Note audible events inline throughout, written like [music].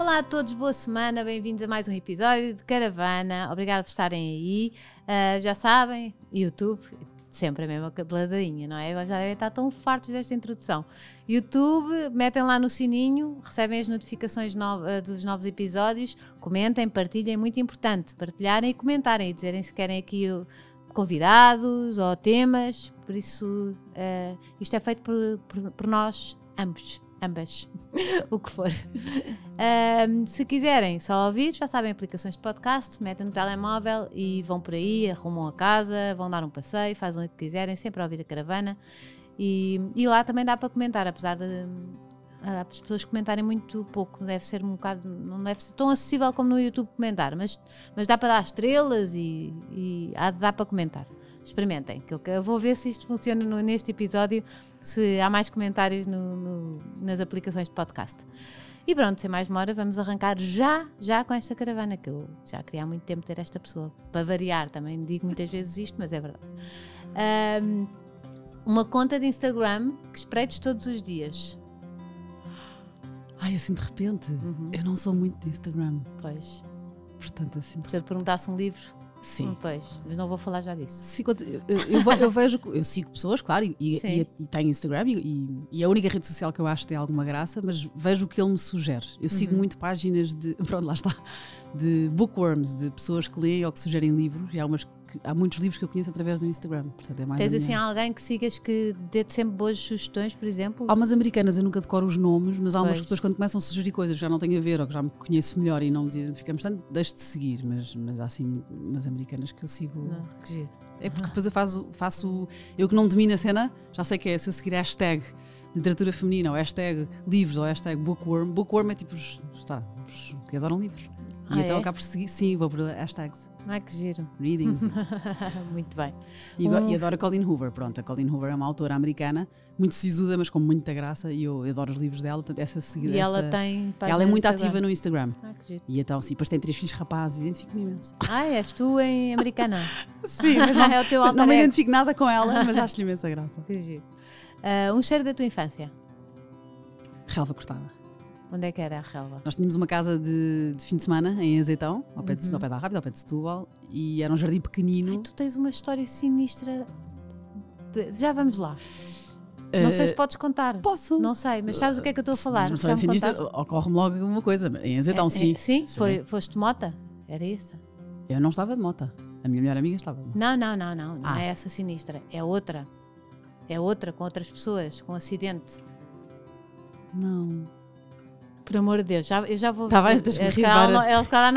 Olá a todos, boa semana, bem-vindos a mais um episódio de Caravana. Obrigada por estarem aí. Uh, já sabem, YouTube, sempre a mesma cabeladinha, não é? Já devem estar tão fartos desta introdução. YouTube, metem lá no sininho, recebem as notificações no, uh, ah, dos novos episódios, comentem, partilhem, é muito importante, partilharem e comentarem e dizerem se querem aqui ah, convidados ou temas, por isso uh, isto é feito por, por, por nós ambos ambas, [laughs] o que for. Um, se quiserem só ouvir, já sabem aplicações de podcast, metem no telemóvel e vão por aí, arrumam a casa, vão dar um passeio, fazem o que quiserem, sempre a ouvir a caravana. E, e lá também dá para comentar, apesar de ah, as pessoas comentarem muito pouco, deve ser um bocado, não deve ser tão acessível como no YouTube comentar, mas, mas dá para dar estrelas e, e dá para comentar experimentem. que Eu vou ver se isto funciona no, neste episódio, se há mais comentários no, no, nas aplicações de podcast. E pronto, sem mais demora, vamos arrancar já, já com esta caravana, que eu já queria há muito tempo ter esta pessoa, para variar, também digo muitas vezes isto, mas é verdade. Um, uma conta de Instagram que espreites todos os dias. Ai, assim de repente, uhum. eu não sou muito de Instagram. Pois. Portanto, assim. Portanto, perguntasse um livro Sim. Pois, mas não vou falar já disso. Sim, eu, eu, eu, vejo, eu sigo pessoas, claro, e, e, e, tenho Instagram, e, e a única rede social que eu acho que tem alguma graça, mas vejo o que ele me sugere. Eu sigo uhum. muito páginas de. [laughs] Pronto, lá está. De bookworms, de pessoas que leem ou que sugerem livros, e há umas que que há muitos livros que eu conheço através do Instagram. Portanto, é mais Tens assim alguém que sigas que dê-te sempre boas sugestões, por exemplo? Há umas americanas, eu nunca decoro os nomes, mas há umas pois. que depois quando começam a sugerir coisas que já não têm a ver ou que já me conheço melhor e não nos identificamos tanto, deixo de seguir, mas, mas há assim umas americanas que eu sigo. Não, que giro. É porque depois eu faço, faço. Eu que não domino a cena, já sei que é se eu seguir a hashtag literatura feminina, ou hashtag livros, ou hashtag bookworm. Bookworm é tipo os, os que adoram livros. Ah, e então é? acabo por seguir, sim, vou por hashtags. Ah, que giro. Readings. [laughs] muito bem. E, um... e adoro a Colleen Hoover, pronto. A Colleen Hoover é uma autora americana, muito sisuda, mas com muita graça, e eu adoro os livros dela, portanto, essa seguida. E ela tem. Ela é muito ativa no Instagram. Ah, que giro. E então, sim, depois tem três filhos rapazes, identifico-me imenso. Ah, és tu em americana? [laughs] sim, mas [laughs] é não, é o teu alter Não me identifico nada com ela, mas acho-lhe imensa graça. Que giro. Uh, um cheiro da tua infância? Relva cortada. Onde é que era a relva? Nós tínhamos uma casa de, de fim de semana em Azeitão, ao pé, de, uhum. ao pé da Rábida, ao pé de Setúbal, e era um jardim pequenino. Ai, tu tens uma história sinistra. De... Já vamos lá. Uh, não sei se eh, podes contar. Posso. Não sei, mas sabes o que é que eu estou a falar. Uma sinistra, ocorre-me logo uma coisa. Em Azeitão, é, é sim. É, sim? Foi, foste mota? Era essa? Eu não estava de mota. A minha melhor amiga estava de mota. Não, não, não, não. Ah. Não é essa sinistra. É outra. É outra, com outras pessoas, com um acidente. Não por amor de Deus, já, eu já vou. Tá bem, tens é, eles, calhar, calhar não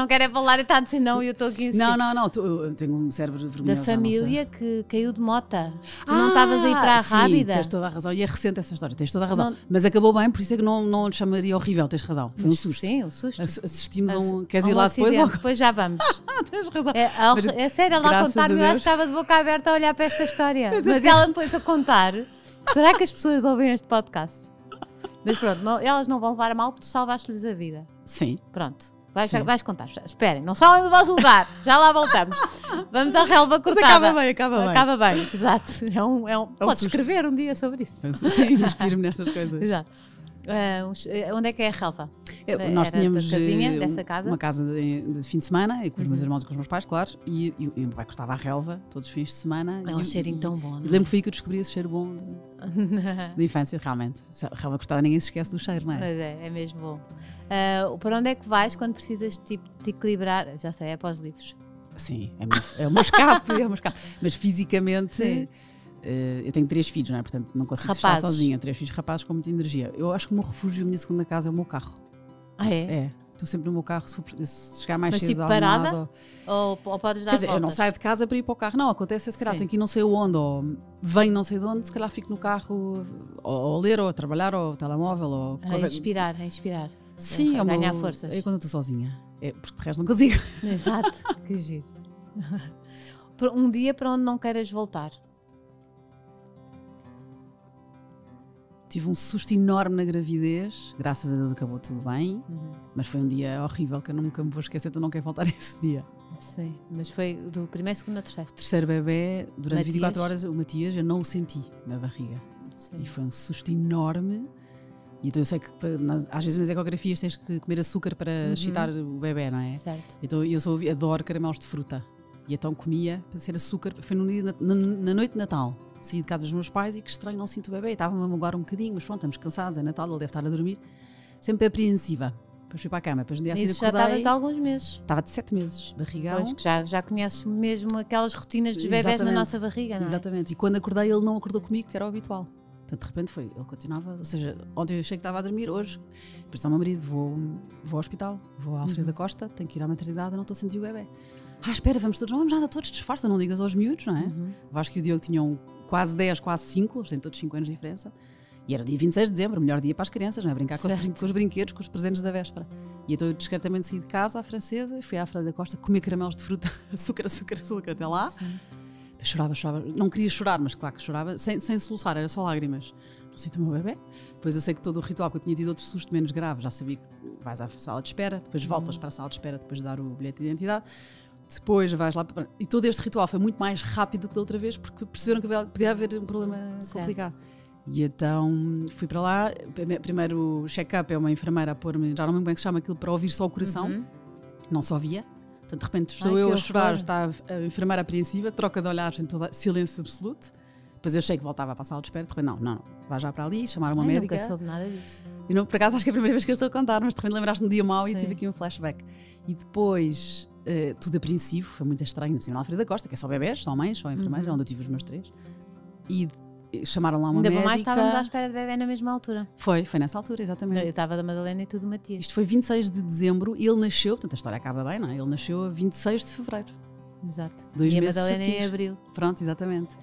é falar e está a dizer não e eu estou aqui a Não, não, não, tu, eu tenho um cérebro vermelho. Da família que caiu de mota. Tu ah, não estavas aí para a rábida. Tens toda a razão. E é recente essa história, tens toda a razão. Não, Mas acabou bem, por isso é que não, não lhe chamaria horrível, tens razão. Foi um susto. Sim, um susto. Ass assistimos a um. Queres um ir lá depois? Ou... Depois já vamos. [laughs] ah, tens razão. É, Mas, é sério, ela a contar-me, eu acho que estava de boca aberta a olhar para esta história. É Mas, Mas ela depois a contar. Será que as pessoas ouvem este podcast? Mas pronto, não, elas não vão levar a mal porque tu salvaste-lhes a vida. Sim. Pronto. Vais, Sim. vais contar. Esperem, não saiam do vosso lugar. Já lá voltamos. Vamos à relva cortada. Mas acaba bem, acaba bem. Acaba bem, exato. É um, é um, é um podes susto. escrever um dia sobre isso. Sim, inspiro-me nestas coisas. [laughs] Exato. Uh, onde é que é a relva? Eu, nós Era tínhamos eh, casinha, um, casa? uma casa de, de, fim de semana, com os meus uhum. irmãos e com os meus pais, claro, e, e, e o meu pai gostava a relva todos os fins de semana. É um cheirinho tão bom. É? E lembro que foi que eu descobri esse cheiro bom de, [laughs] de infância, realmente. A relva gostada ninguém se esquece do cheiro, não é? Pois é, é mesmo bom. Uh, para onde é que vais quando precisas de tipo, te equilibrar? Já sei, é para os livros. Sim, é, meu, é o meu escape, [laughs] é o meu escape. Mas fisicamente. Sim eh, eu tenho três filhos, não é? Portanto, não consigo rapazes. estar sozinha. Três filhos rapazes com muita energia. Eu acho que o meu refúgio, a minha segunda casa é o meu carro. Ah, é? É. Estou sempre no meu carro, se chegar mais Mas, cedo tipo, parada? Lado, ou, ou podes dar Quer dizer, voltas? eu não saio de casa para ir para o carro. Não, acontece, se calhar, Sim. tenho que ir não sei onde, ou venho não sei de onde, se calhar fico no carro ou, ou a ler, ou a trabalhar, ou telemóvel, ou... É, a inspirar, a é inspirar. Sim, a é, ganhar meu, forças. É quando estou sozinha. É, porque de resto não consigo. Exato, [laughs] que giro. um dia para onde não queiras voltar. tive um susto enorme na gravidez. Graças a Deus acabou tudo bem, uhum. mas foi um dia horrível que eu nunca me vou esquecer, então não quero voltar [laughs] a esse dia. Sei, mas foi do primeiro, segundo ou terceiro? Terceiro bebê, durante Matias. 24 horas, o Matias, eu não o senti na barriga. E foi um susto enorme. E então eu sei que às vezes nas ecografias tens que comer açúcar para uhum. excitar o bebê, não é? Certo. Então eu sou, adoro caramelos de fruta. E então comia para ser açúcar. Foi no, na, na noite de Natal saí de casa dos meus pais e que estranho, não sinto o bebê. Estava-me a magoar um bocadinho, mas pronto, estamos cansados, é Natal, ele deve estar a dormir. Sempre apreensiva. Depois fui para a cama, depois no dia seguinte assim, acordei. já estavas de alguns meses. Estava de sete meses, barrigão. Pois, que já, já conheces mesmo aquelas rotinas dos bebés Exatamente. na nossa barriga, não é? Exatamente. E quando acordei, ele não acordou comigo, que era o habitual. Portanto, de repente foi, ele continuava, ou seja, ontem eu achei que estava a dormir, hoje, depois ao o meu marido, vou, vou ao hospital, vou à Alfredo uhum. da Costa, tenho que ir à maternidade, não estou a sentir o bebê. Ah, espera, vamos todos, vamos nada, todos disfarça, não digas aos miúdos, não é? Uhum. Acho que o Diogo tinha um quase 10, quase 5, tem todos 5 anos de diferença. E era dia 26 de dezembro, o melhor dia para as crianças, não é? Brincar com os, com os, brinquedos, com os presentes da véspera. E então eu discretamente saí de casa à francesa e fui à Feira da Costa comer caramelos de fruta, [laughs] açúcar, açúcar, açúcar, até lá. Sim. chorava, chorava. Não queria chorar, mas claro que chorava, sem, sem soluçar, era só lágrimas. Não sinto o meu bebê. Depois eu sei que todo o ritual, que eu tinha tido outro susto menos grave, já sabia que vais à sala de espera, depois voltas uhum. para a sala de espera depois de dar o bilhete de identidade depois vais lá. E todo este ritual foi muito mais rápido que da outra vez, porque perceberam que podia haver um problema certo. complicado. E então fui para lá. Primeiro check-up é uma enfermeira a pôr-me, já não me lembro bem é se chama aquilo, para ouvir só o coração. Uhum. Não só via. então de repente estou Ai, eu a chorar, está a enfermeira apreensiva, troca de olhares, silêncio absoluto. Depois eu achei que voltava a passar o desperto. Depois, não, não, não, vai já para ali, chamar uma Ai, médica. Nunca soube nada disso. E não, por acaso, acho que é a primeira vez que eu estou a contar, mas de repente lembraste-me um dia mau Sim. e tive aqui um flashback. E depois eh, tudo apreensivo, foi muito estranho. Por cima, assim, Alfredo da Costa, que é só bebés, só mães, só enfermeiras, uhum. onde eu tive os meus três. E eh, chamaram lá uma Ainda médica. Ainda mais estávamos à espera de bebê na mesma altura. Foi, foi nessa altura, exatamente. Eu estava da Madalena e tudo do Matias. Isto foi 26 de dezembro e ele nasceu, portanto a história acaba bem, não é? Ele nasceu a 26 de fevereiro. Exato. Dois e meses a Madalena em abril. Pronto, exatamente.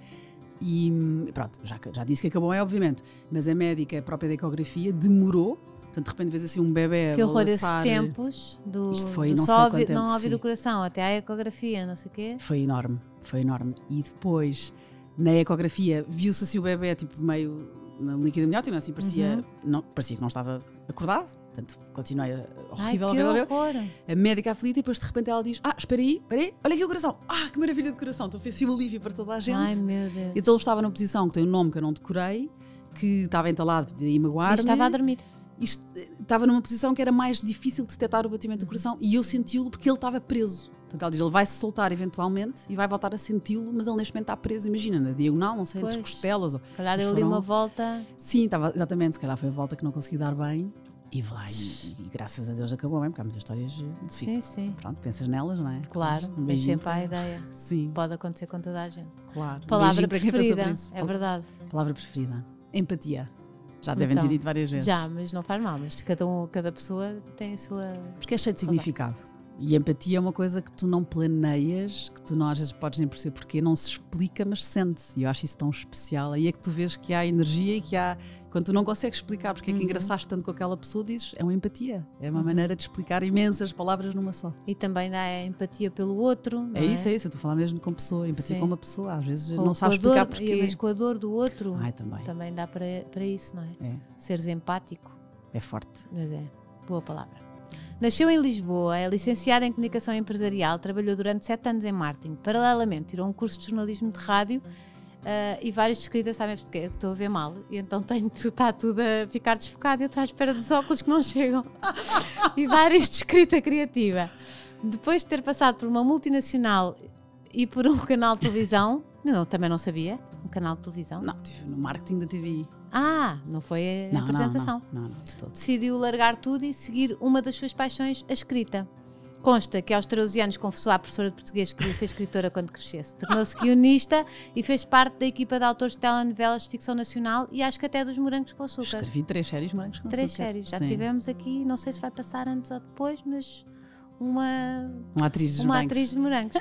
E hum, pronto, já, já disse que acabou bem, é obviamente, mas a médica própria da ecografia demorou Portanto, de repente vês assim um bebê. Que horror esses tempos do, Isto foi, do não só ouvir, tempo, não ouvir o coração, até à ecografia, não sei o quê. Foi enorme, foi enorme. E depois, na ecografia, viu-se assim o bebê tipo meio no líquido amniótico, é? assim, parecia, uhum. não, parecia que não estava acordado. Portanto, continuei a, horrível. Ai, que horror. A médica aflita e depois de repente ela diz, ah, espera aí, espera aí, olha aqui o coração. Ah, que maravilha de coração. Então fez assim um alívio para toda a gente. Ai, meu Deus. Então ele estava numa posição que tem um nome que eu não decorei, que estava entalado de imaguar. Estava a dormir. Eh, estava numa posição que era mais difícil de detectar o batimento do uhum. coração e eu senti-lo porque ele estava preso. Portanto, ela diz, ele vai se soltar eventualmente e vai voltar a senti-lo, mas ele neste momento está preso, imagina, na diagonal, não sei, pois. entre costelas. Ou, calhar deu ali uma volta. Sim, estava, exatamente, se calhar foi a volta que não consegui dar bem. E vai, e, e graças a Deus acabou bem, porque há muitas histórias. Sim, sim. Pronto, pensas nelas, não é? Claro, um beijinho. vem sempre à ideia. Sim. Pode acontecer com toda a gente. Claro. Palavra um preferida, é verdade. Palavra preferida: empatia. Já devem então, ter dito várias vezes. Já, mas não faz mal, mas cada, um, cada pessoa tem a sua. Porque é cheio de significado. E empatia é uma coisa que tu não planeias, que tu não às vezes podes nem perceber porquê, não se explica, mas sente-se. E eu acho isso tão especial. Aí é que tu vês que há energia e que há quando tu não consegues explicar porque é que uhum. engraçaste tanto com aquela pessoa, dizes é uma empatia. É uma uhum. maneira de explicar imensas palavras numa só. E também dá empatia pelo outro. É, é, isso, é isso. Eu estou a falar mesmo com pessoa, empatia Sim. com uma pessoa. Às vezes Ou não sabes explicar dor, e Mas com a dor do outro Ai, também. também dá para, para isso, não é? é? Seres empático. É forte. Mas é. Boa palavra. Nasceu em Lisboa, é licenciada em Comunicação Empresarial, trabalhou durante sete anos em marketing. Paralelamente, tirou um curso de jornalismo de rádio Uh, e vários descritas sabem porque eu estou a ver mal e então tenho, está tudo a ficar desfocado e eu estou à espera dos óculos que não chegam. [laughs] e vários de escrita criativa. Depois de ter passado por uma multinacional e por um canal de televisão, [laughs] não, também não sabia, um canal de televisão. Não, estive no marketing da TV. Ah, não foi a não, apresentação. Não, não, não, não de todo. Decidiu largar tudo e seguir uma das suas paixões, a escrita. Consta que aos 13 anos confessou à professora de português que queria ser escritora quando crescesse. Tornou-se guionista e fez parte da equipa de autores de telenovelas de ficção nacional e acho que até dos Morangos com Açúcar. Escrevi três séries Morangos com três Açúcar. Três séries, já Sim. tivemos aqui, não sei se vai passar antes ou depois, mas uma, uma atriz de uma morangos. De morangos.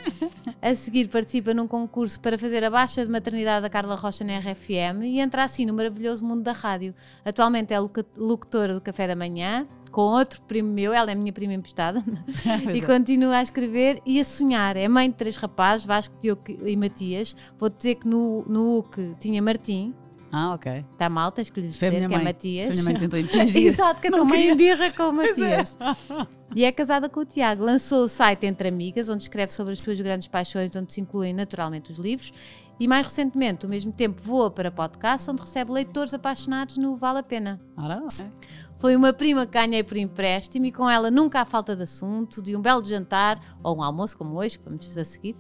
a seguir participa num concurso para fazer a baixa de maternidade da Carla Rocha na RFM e entra assim no maravilhoso mundo da rádio. Atualmente é locutora do Café da Manhã, com outro primo meu, ela é minha prima emprestada, [laughs] [laughs] é e continua a escrever e a sonhar. É mãe de três rapazes, Vasco, Diogo e Matias. Vou dizer que no, no UC tinha Martim, ah, ok. Está tens malta, escolhi dizer que é mãe. [laughs] é Matias. Foi minha mãe tentou impingir. Exato, que a tua mãe birra com o Matias. É. E é casada com o Tiago. Lançou o site Entre Amigas, onde escreve sobre as suas grandes paixões, onde se incluem naturalmente os livros. E mais recentemente, ao mesmo tempo, voa para podcast, onde recebe leitores apaixonados no Vale a Pena. ah, ok. Foi uma prima que ganhei por empréstimo e com ela nunca há falta de assunto, de um belo jantar, ou um almoço como hoje, que vamos a seguir,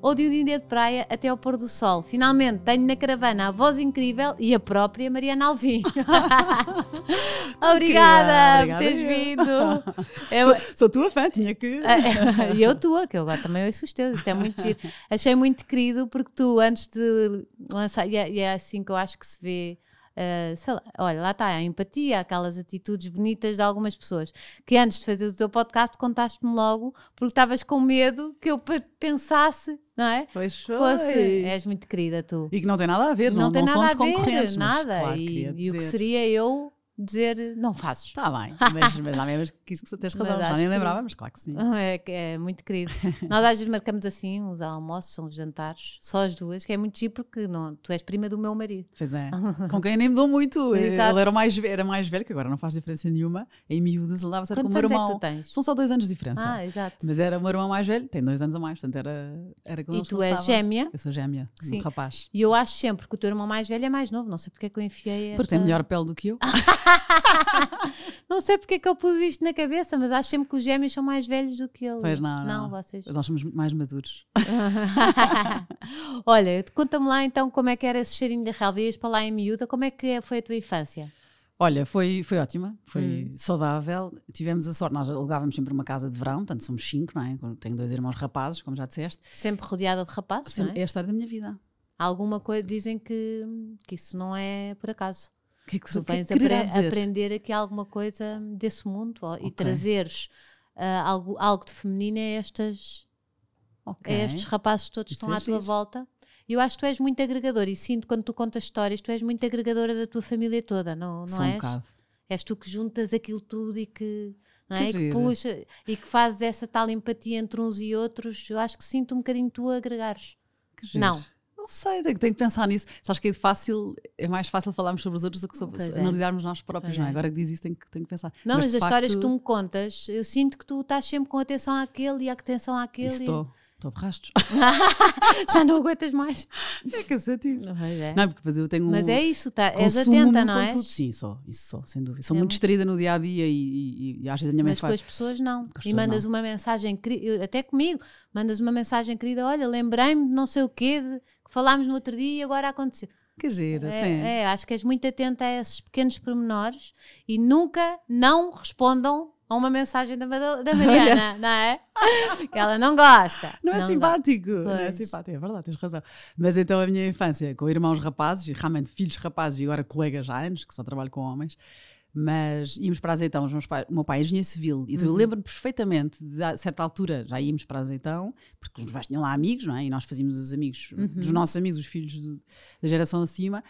ou de um dia de praia até ao pôr do sol. Finalmente, tenho na caravana a voz incrível e a própria Mariana Alvim. [laughs] [laughs] obrigada, obrigada por teres vindo. [laughs] Eu... Sou, sou, tua fã, tinha que. É, e eu tua, que eu agora também ouço os teus, isto é muito giro. Achei muito querido porque tu, antes de lançar, e é, e é assim que eu acho que se vê ah, sei lá, olha, lá está a empatia, aquelas atitudes bonitas de algumas pessoas que antes de fazer o teu podcast contaste-me logo porque estavas com medo que eu pensasse, não é? Pois foi. Fosse. És muito querida tu. E que não tem nada a ver, não, não, tem não nada somos a ver, concorrentes. Nada. Mas, claro, e, e o que seria eu dizer eh, não fazes. Está bem, mas, mas há mesmo que isso que tens razão, mas não nem lembrava, mas claro que sim. [laughs] É, é muito querido. Nós às vezes marcamos assim os almoços, são os jantares, só as duas, que é muito giro porque não, tu és prima do meu marido. Pois é, [laughs] com quem eu nem mudou muito. Eh, exato. Ele era mais, era mais velho, que agora não faz diferença nenhuma, em miúdas ele dava certo com o meu irmão. É tu tens? São só dois anos de diferença. Ah, exato. Mas era o meu irmão mais velho, tem dois anos a mais, portanto era, era como E tu és gêmea. Eu sou gêmea, sim. um rapaz. E eu acho sempre que o teu irmão mais velho é mais novo, não sei porque é que eu enfiei esta... Porque tem melhor pele do que eu. [laughs] [laughs] não sei porque é que eu pus isto na cabeça, mas acho sempre que os gêmeos são mais velhos do que eles. Pois não, não. não. Vocês... Nós somos mais maduros. [laughs] Olha, conta-me lá então como é que era esse cheirinho de relva. Ias para lá em miúda, como é que foi a tua infância? Olha, foi, foi ótima, foi hum. saudável. Tivemos a sorte, nós alugávamos sempre uma casa de verão, portanto somos cinco, não é? Tenho dois irmãos rapazes, como já disseste. Sempre rodeada de rapazes? Sempre, é? é a história da minha vida alguma coisa dizem que, que isso não é por acaso que é que tu vens que apre dizer? aprender aqui alguma coisa desse mundo ó, okay. e trazeres uh, algo, algo de feminino a, estas, okay. a estes rapazes todos que estão é à tua isso. volta. Eu acho que tu és muito agregador e sinto quando tu contas histórias, tu és muito agregadora da tua família toda, não, não São és? Um és tu que juntas aquilo tudo e que, não que é? e que puxa e que fazes essa tal empatia entre uns e outros. Eu acho que sinto um bocadinho tu a agregares. Que não, não sei, tenho, tenho que pensar nisso. Sabes que é fácil, é mais fácil falarmos sobre os outros do que sobre é. analisarmos nós próprios, é. não é? Agora que diz isso, tenho que, tenho que pensar. Não, mas, mas as facto... histórias que tu me contas, eu sinto que tu estás sempre com atenção àquele e atenção àquele. Isso estou. Estou de rastros. [laughs] Já não aguentas mais. É cansativo. Não, é. não, porque depois eu tenho. Mas é isso, tá, és atenta, não é? Sim, só, isso só, sem dúvida. Sou é muito distraída no dia a dia e, e, e às vezes a minha mãe Mas faz. Mas com as pessoas não. As pessoas e mandas não. uma mensagem, até comigo, mandas uma mensagem querida: olha, lembrei-me de não sei o quê, de falámos no outro dia e agora aconteceu. Que giro, é, sim. É, acho que és muito atenta a esses pequenos pormenores e nunca não respondam a uma mensagem da, da Mariana, Olha. não é? [laughs] que ela não gosta. Não, é não é simpático, não é simpático, é verdade, tens razão. Mas então a minha infância, com irmãos rapazes, e realmente filhos rapazes e agora colegas já anos, que só trabalho com homens, mas íamos para Azeitão, pai, o meu pai é engenheiro civil, então uhum. eu lembro-me perfeitamente de, a certa altura, já íamos para Azeitão, porque os meus pais tinham lá amigos, não é? E nós fazíamos os amigos, uhum. dos nossos amigos, os filhos do, da geração acima,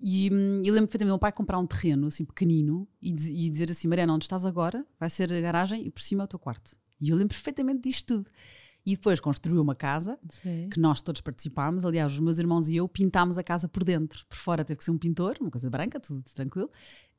e hum, eu lembro perfeitamente do meu pai comprar um terreno, assim, pequenino, e, e dizer assim, Mariana, onde estás agora? Vai ser a garagem e por cima é o teu quarto. E eu lembro perfeitamente disto tudo. E depois construiu uma casa Sim. que nós todos participámos. Aliás, os meus irmãos e eu pintámos a casa por dentro. Por fora teve que ser um pintor, uma coisa branca, tudo tranquilo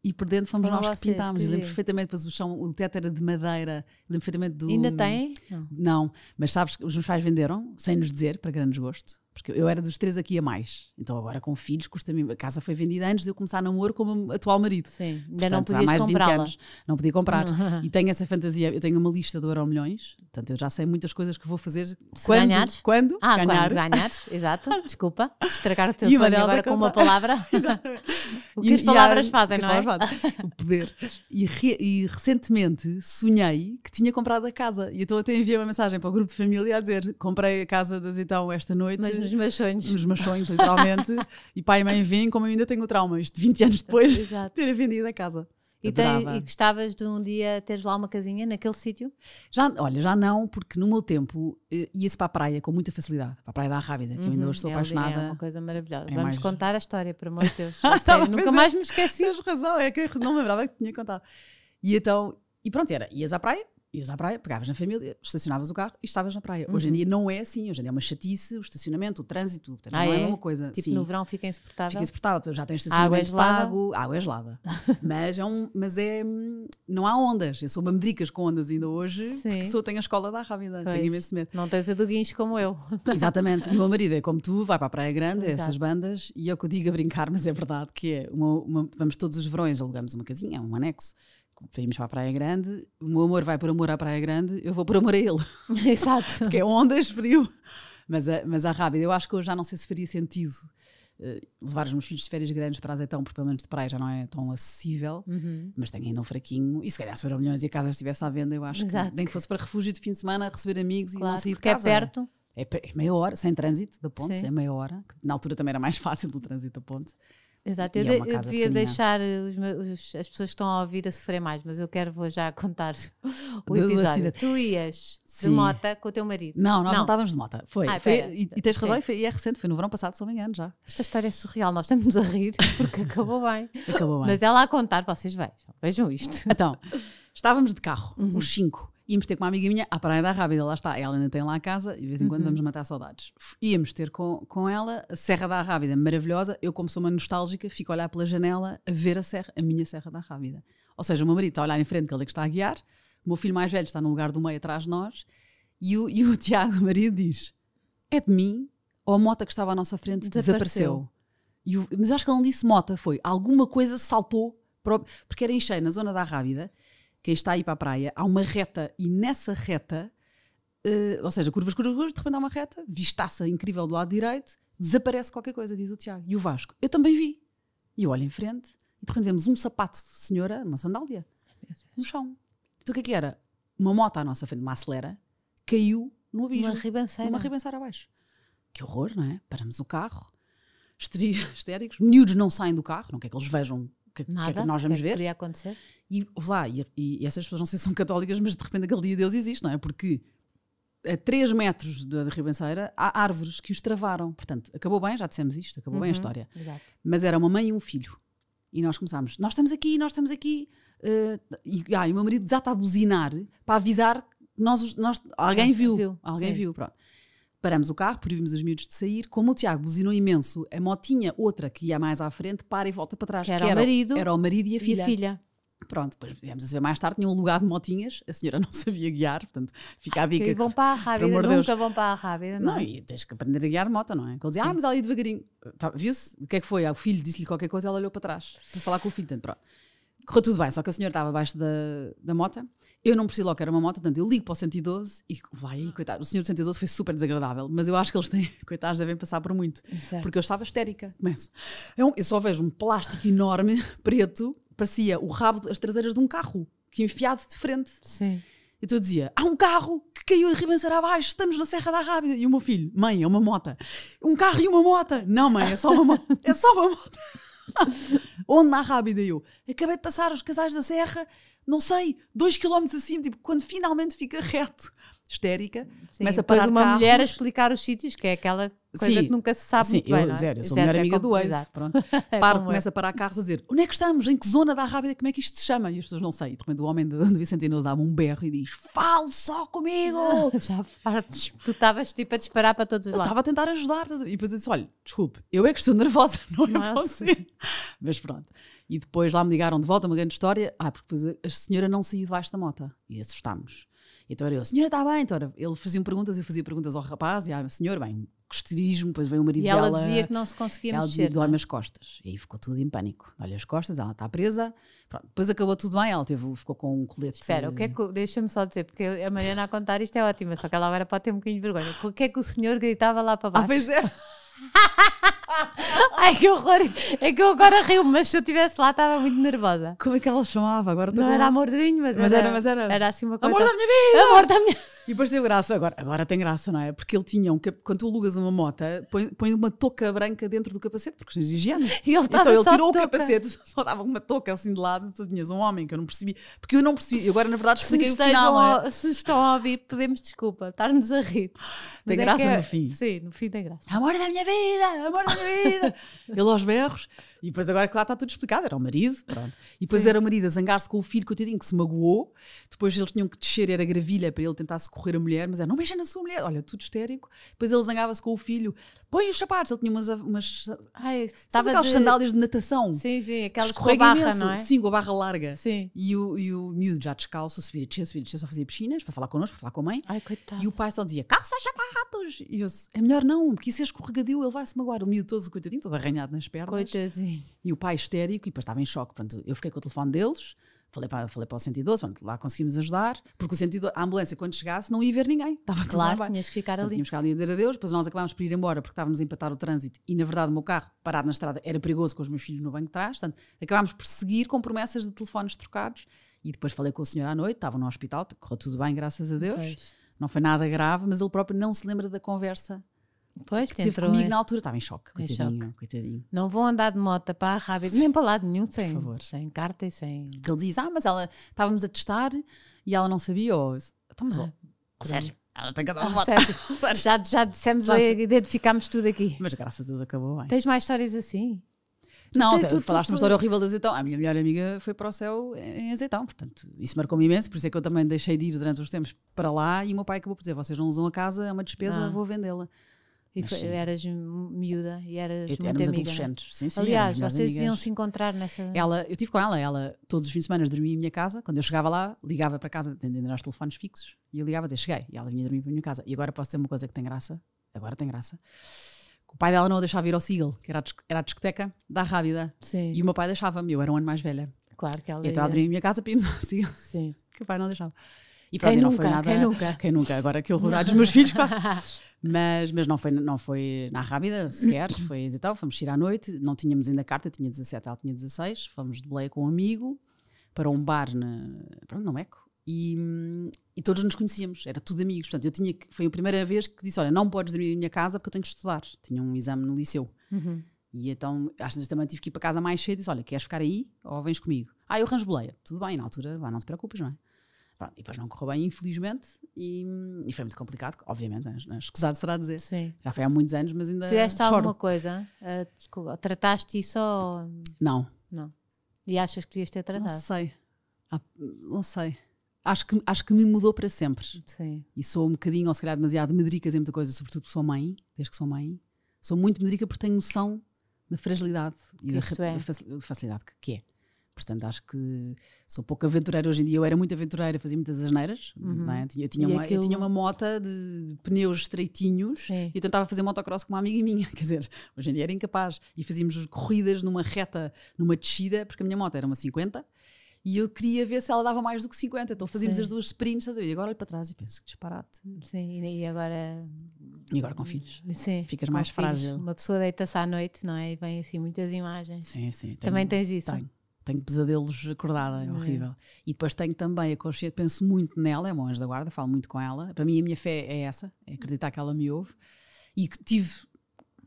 e por dentro fomos Foram nós que pintámos. lembro perfeitamente, depois o chão, o teto era de madeira. Lembro perfeitamente do. Ainda tem? Não. não, mas sabes que os meus pais venderam, sem nos dizer, para grande desgosto. Porque eu era dos três aqui a mais. Então agora com filhos, custa-me. A casa foi vendida antes de eu começar namoro com o meu atual marido. Sim, ainda não podia há mais de 20 anos. Não podia comprar. Uhum. E tenho essa fantasia. Eu tenho uma lista do Euro Milhões. Portanto, eu já sei muitas coisas que vou fazer. Se quando, ganhares? Quando? Ah, ganhar. quando ganhares. Exato. [laughs] Desculpa. Estragar o teu sonho agora com uma palavra. [laughs] o que e, as é? palavras fazem, não é? o poder. E, re, e, recentemente sonhei que tinha comprado a casa. E então até enviei uma mensagem para o grupo de família a dizer: comprei a casa das então esta noite. Mas, os machões. Os machões, literalmente. [laughs] e pai e mãe vêm como eu ainda tenho traumas de 20 anos depois de ter vendido a casa. E, tem, e gostavas de um dia teres lá uma casinha naquele sítio? Já, olha, já não, porque no meu tempo eh, ia-se para a praia com muita facilidade, para a Praia da Rábida, que uhum, eu ainda uhum. hoje estou é é apaixonada. É uma coisa maravilhosa. É Vamos mais... contar a história, por amor de Deus. [laughs] nunca mais me esqueci. Tens razão, é que eu não lembrava que tinha contado. E então, e pronto, era, ias à praia, ias à praia, pegavas na família, estacionavas o carro e estavas na praia. Uhum. Hoje em uhum. dia não é assim, hoje em dia é uma chatice, o estacionamento, o trânsito, portanto, ah, não é? é uma coisa. Tipo, no verão fica insuportável. Fica insuportável, já tens estacionamento água pago, água é gelada. [laughs] mas é um, mas é, não há ondas, eu sou mamedricas com ondas ainda hoje, Sim. porque sou, tenho a escola da Rábida, tenho imenso medo. Não tens a do guincho como eu. Exatamente, o meu marido é como tu, vai para a Praia Grande, Exato. essas bandas, e eu é que eu digo a brincar, mas é verdade que é, uma, uma, vamos todos os verões, alugamos uma casinha, um anexo, vimos para a Praia Grande, o meu amor vai por amor à Praia Grande, eu vou por amor a ele. [laughs] Exato. Porque é ondas, frio. Mas a, mas a rábida, eu acho que hoje já não sei se faria sentido uh, levar os meus filhos de férias grandes para Azeitão, porque pelo menos de praia já não é tão acessível, uhum. mas tenho ainda um fraquinho. E se calhar se for milhões e a casa estivesse à venda, eu acho Exato. que nem que fosse para refúgio de fim de semana, receber amigos claro, e não sair de é casa. é perto. É, é meia hora, sem trânsito da ponte, Sim. é meia hora. Que na altura também era mais [laughs] fácil do trânsito da ponte. Exato, eu, é eu, devia deixar os meus, as pessoas que estão a ouvir a sofrer mais, mas eu quero vou já contar [laughs] o episódio. Do tu ias Sim. de mota com o teu marido. Não, nós não, estávamos de mota. Foi. Ah, foi e, e, tens razão, e, foi, e, é recente, foi no verão passado, se não me engano, já. Esta história é surreal, nós estamos a rir [laughs] porque acabou bem. acabou bem. Mas ela a contar, vocês vejam, vejam isto. Então, estávamos de carro, uhum. os cinco. Íamos ter com uma amiga minha à Praia da Rábida, lá está, ela ainda tem lá a casa e de vez em quando uhum. vamos matar saudades. Íamos ter com, com ela a Serra da Rábida, maravilhosa. Eu, como sou uma nostálgica, fico a olhar pela janela a ver a serra, a minha Serra da Rábida. Ou seja, o meu marido está a olhar em frente, que ele é que está a guiar, o meu filho mais velho está no lugar do meio atrás de nós e o, e o [laughs] Tiago, o marido, diz: É de mim ou a moto que estava à nossa frente desapareceu? desapareceu. O, mas acho que ele não disse mota, foi alguma coisa saltou, para o, porque era em cheio, na zona da Rábida quem está aí para a praia, há uma reta e nessa reta, uh, ou seja, curvas, curvas, curvas, de repente há uma reta, vistaça incrível do lado direito, desaparece qualquer coisa, diz o Tiago. E o Vasco, eu também vi. E eu olho em frente e de repente vemos um sapato de senhora, uma sandália, no chão. Então o que é que era? Uma moto à nossa frente, uma acelera, caiu no abismo. Uma ribanceira. Uma ribanceira abaixo. Que horror, não é? Paramos o carro, [laughs] histéricos, miúdos não saem do carro, não quer que eles vejam que, Nada, que é que nós vamos que é ver. Podia acontecer. E lá, e, e, essas pessoas não sei se são católicas, mas de repente aquele dia Deus existe, não é? Porque a 3 metros da ribanceira há árvores que os travaram. Portanto, acabou bem, já dissemos isto, acabou uhum, bem a uhum, história. Exato. Mas era uma mãe e um filho. E nós começámos, nós estamos aqui, nós estamos aqui. Uh, e, ah, e o meu marido desata a buzinar para avisar nós, nós alguém é, viu, viu, alguém sim. viu, pronto. Paramos o carro, proibimos os miúdos de sair. Como o Tiago buzinou imenso, a motinha, outra que ia mais à frente, para e volta para trás. Que era, que era o marido. Era o marido e a e filha. A filha. Pronto, depois viemos a saber mais tarde, tinha um lugar de motinhas, a senhora [laughs] não sabia guiar, portanto, fica a bica. Que vão para a rábida, nunca Deus. vão para a rábida. Não, não, e tens que aprender a guiar moto, não é? Ele dizia, ah, mas ali devagarinho. Tá, Viu-se? O que é que foi? Ah, o filho disse-lhe qualquer coisa, ela olhou para trás, para falar com o filho, portanto, pronto. Correu tudo bem, só que a senhora estava abaixo da, da moto eu não percebi logo que era uma moto, portanto eu ligo para o 112 e lá aí, coitado, o senhor do 112 foi super desagradável, mas eu acho que eles têm, [laughs] coitados, devem passar por muito. Certo. Porque eu estava histérica, começo. Eu, é eu só vejo um plástico enorme, [laughs] preto, parecia o rabo, as traseiras de um carro, que enfiado de frente. Sim. E tu dizia: há um carro que caiu de ribanceira abaixo, estamos na Serra da Rábida. E o meu filho: mãe, é uma mota. Um carro e uma mota. Não, mãe, é só uma moto. [laughs] É só uma moto. [laughs] Onde na Rábida eu? Acabei de passar os casais da Serra, não sei, dois quilómetros acima, tipo, quando finalmente fica reto histérica, Sim, começa a parar uma carros. mulher a explicar os sítios, que é aquela coisa Sim. que nunca se sabe Sim, muito eu, bem, não é? zero, eu sou mulher é amiga do ex, pronto. [laughs] é Paro, começa a parar carros a dizer, onde é que estamos? Em que zona da Rábida? Como é que isto se chama? E as pessoas não sei. E de repente o homem de, Vicentino dá um berro e diz, fale só comigo! [laughs] já tu estavas tipo a disparar para todos os lados. Eu estava a tentar ajudar. E depois eu disse, olha, desculpe, eu é que estou nervosa, [laughs] não Nossa. é ah, você. Mas pronto. E depois lá me ligaram de volta, uma grande história. Ah, porque a senhora não saiu debaixo da moto. E assustámos. Então era eu, senhora, está bem. Então era, ele fazia perguntas, eu fazia perguntas ao rapaz e a ah, senhora bem, costurismo, depois veio o marido e dela. ela dizia que não se conseguia ela mexer. Ela dói-me é? as costas. E aí ficou tudo em pânico. Olha as costas, ela está presa. Pronto, depois acabou tudo bem, ela teve, ficou com um colete. Espera, o que é deixa-me só dizer, porque a Mariana a contar isto é ótima, só que ela agora pode ter um bocadinho de vergonha. O que é que o senhor gritava lá para baixo? Ah, pois é. [laughs] [laughs] Ai, que horror! É que eu agora rio, mas se eu estivesse lá estava muito nervosa. Como é que ela chamava? Agora não com... era amorzinho, mas, mas era, era, mas era. Era assim uma coisa. Amor da minha vida! Amor da minha E depois deu graça, agora, agora tem graça, não é? Porque ele tinha um. Quando tu alugas uma moto, põe, põe uma touca branca dentro do capacete, porque não é higiene. [laughs] E ele então ele tirou o capacete, [laughs] só dava uma touca assim de lado, tu tinhas um homem que eu não percebi. Porque eu não percebi, eu agora na verdade expliquei o final. Ao, é? Se estão a ouvir, pedimos desculpa, estar-nos a rir. Mas tem é graça é- no fim. Sim, no fim tem graça. Amor da minha vida! Amor da minha vida! vida! Ele aos berros. E depois agora, que lá está tudo explicado, era o marido, pronto. E depois Sim. era o marido a zangar-se com o filho, coitadinho, que se magoou. Depois eles tinham que descer, era gravilha para ele tentar socorrer a mulher, mas era, não mexa na sua mulher, olha, tudo histérico. Depois ele zangava-se com o filho, põe os sapatos, ele tinha umas... umas Ai, estava aquelas de... sandálias de natação. Sim, sim, aquelas com a barra, imenso. não é? Sim, com a barra larga. Sim. E o, e o miúdo já descalço, a subir a descer, subir descer, só fazia piscinas, para falar connosco, para falar com a mãe. Ai, coitado. E o pai só dizia, calça sapatos! E eu, é melhor não, porque isso é escorregadio, ele vai-se magoar. O miúdo todo, coitadinho, todo arranhado nas pernas. Coitadinho. E o pai histérico, e depois estava em choque. Pronto, eu fiquei com o telefone deles, falei para, falei para o 112, pronto, lá conseguimos ajudar, porque o 112, a ambulância quando chegasse não ia ver ninguém, estava claro, tudo tinhas que ficar então, ali. Tínhamos que ficar ali a dizer adeus, depois nós acabámos por ir embora porque estávamos a empatar o trânsito e na verdade o meu carro parado na estrada era perigoso com os meus filhos no banco de trás, portanto acabámos por seguir com promessas de telefones trocados e depois falei com o senhor à noite, estava no hospital, correu tudo bem, graças a Deus. Pois. Não foi nada grave, mas ele próprio não se lembra da conversa Pois, que teve comigo é. na altura, estava em choque, coitadinho, choque. coitadinho. Não vou andar de moto para a Rábida, nem para lado nenhum, sem, sem carta e sem... Que ele diz, ah, mas ela, estávamos a testar e ela não sabia, ou... Estamos, então, ah. ó, sério, ela tem que andar de ah, moto. sério, já, já dissemos, já, identificámos tudo aqui. Mas graças a Deus acabou bem. Tens mais histórias assim? não, tu, falaste uma história horrível de azeitão. A minha melhor amiga foi para o céu em azeitão, portanto, isso marcou-me imenso. Por isso é que eu também deixei de ir durante os tempos para lá. E o meu pai acabou por dizer: vocês não usam a casa, é uma despesa, ah. vou vendê-la. E foi, eras miúda e eras e, muito amiga. adolescentes, sim, sim. Aliás, vocês iam se encontrar nessa. Ela, eu tive com ela, ela todos os fins de semana dormia em minha casa. Quando eu chegava lá, ligava para casa, atendendo aos telefones fixos, e eu ligava até cheguei. E ela vinha dormir para a minha casa. E agora posso dizer uma coisa que tem graça, agora tem graça. O pai dela não a deixava ir ao Sigil, que era a, era a discoteca da Rábida. Sim. E o meu pai deixava-me, eu era um ano mais velha. Claro que ela. E então ela dormia em minha casa para irmos ao Sigil. Sim. [laughs] Que o pai não deixava. E para quem mim não foi nada. Quem nunca? Quem nunca? Agora que horror dos meus filhos quase. Mas, mas não, foi, não foi na rápida sequer, foi e tal. Fomos ir à noite, não tínhamos ainda carta, eu tinha 17, ela tinha 16. Fomos de boleia com um amigo para um bar na, pronto, não Eco. E, e, todos nos conhecíamos, era tudo amigos. Portanto, eu tinha foi a primeira vez que disse: Olha, não podes dormir na minha casa porque eu tenho que estudar. Tinha um exame no liceu. Uhum. E então, às vezes também tive que ir para casa mais cedo e disse: Olha, queres ficar aí ou vens comigo? Ah, eu arranjo boleia. Tudo bem, na altura, lá, não te preocupes, não é? Pronto, e depois não correu bem, infelizmente, e, e foi muito complicado, obviamente, é, escusado será dizer. Sim. Já foi há muitos anos, mas ainda. Fizeste choro. alguma coisa? Uh, trataste isso ou. Não. Não. E achas que devias ter tratado? Não sei. Ah, não sei. Acho que, acho que me mudou para sempre. Sim. E sou um bocadinho, ou se calhar, demasiado medrica em muita coisa, sobretudo sou mãe, desde que sou mãe. Sou muito medrica porque tenho noção da fragilidade e da, é. da, facilidade que, que é. Portanto, acho que sou pouco aventureira hoje em dia. Eu era muito aventureira, fazia muitas asneiras. Uhum. É? Eu, tinha uma, aquilo... eu tinha uma mota de pneus estreitinhos Sim. e eu tentava fazer motocross com uma amiga minha. [laughs] Quer dizer, hoje em dia era incapaz. E fazíamos corridas numa reta, numa descida, porque a minha moto era uma 50 e eu queria ver se ela dava mais do que 50. Então fazíamos Sim. as duas sprints, estás a ver? E agora olho para trás e penso que disparate. Sim, e agora. E agora com filhos. Sim. Ficas mais frágil. Uma pessoa deita-se à noite, não é? E vem assim muitas imagens. Sim, sim. Também tens isso. Tenho tenho pesadelos acordada, é, é horrível. E depois tenho também a consciência, penso muito nela, é uma anjo da guarda, falo muito com ela. Para mim, a minha fé é essa, é acreditar que ela me ouve. E que tive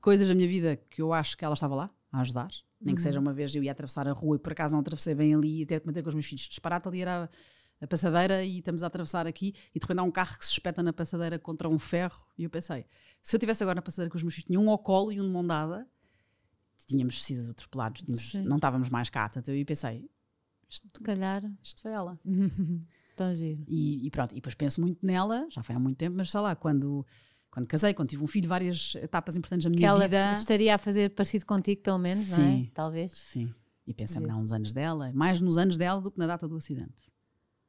coisas da minha vida que eu acho que ela estava lá a ajudar. Nem uhum. que seja uma vez eu ia atravessar a rua e por acaso não atravessei bem ali, até meter com os meus filhos, disparado ali era a passadeira e estamos a atravessar aqui e de repente há um carro que se espeta na passadeira contra um ferro e eu pensei, se eu tivesse agora na passadeira com os meus filhos, tinha um ao colo e um de mão dada, tínhamos sido atropelados, tínhamos, não estávamos mais cá. Portanto, eu pensei, isto, de calhar, isto foi ela. [laughs] Tão tá giro. E, e, pronto, e depois penso muito nela, já foi há muito tempo, mas sei lá, quando, quando casei, quando tive um filho, várias etapas importantes da minha que ela vida. Ela estaria a fazer parecido contigo, pelo menos, sim, não é? Talvez. Sim. E pensando nos anos dela, mais nos anos dela do que na data do acidente.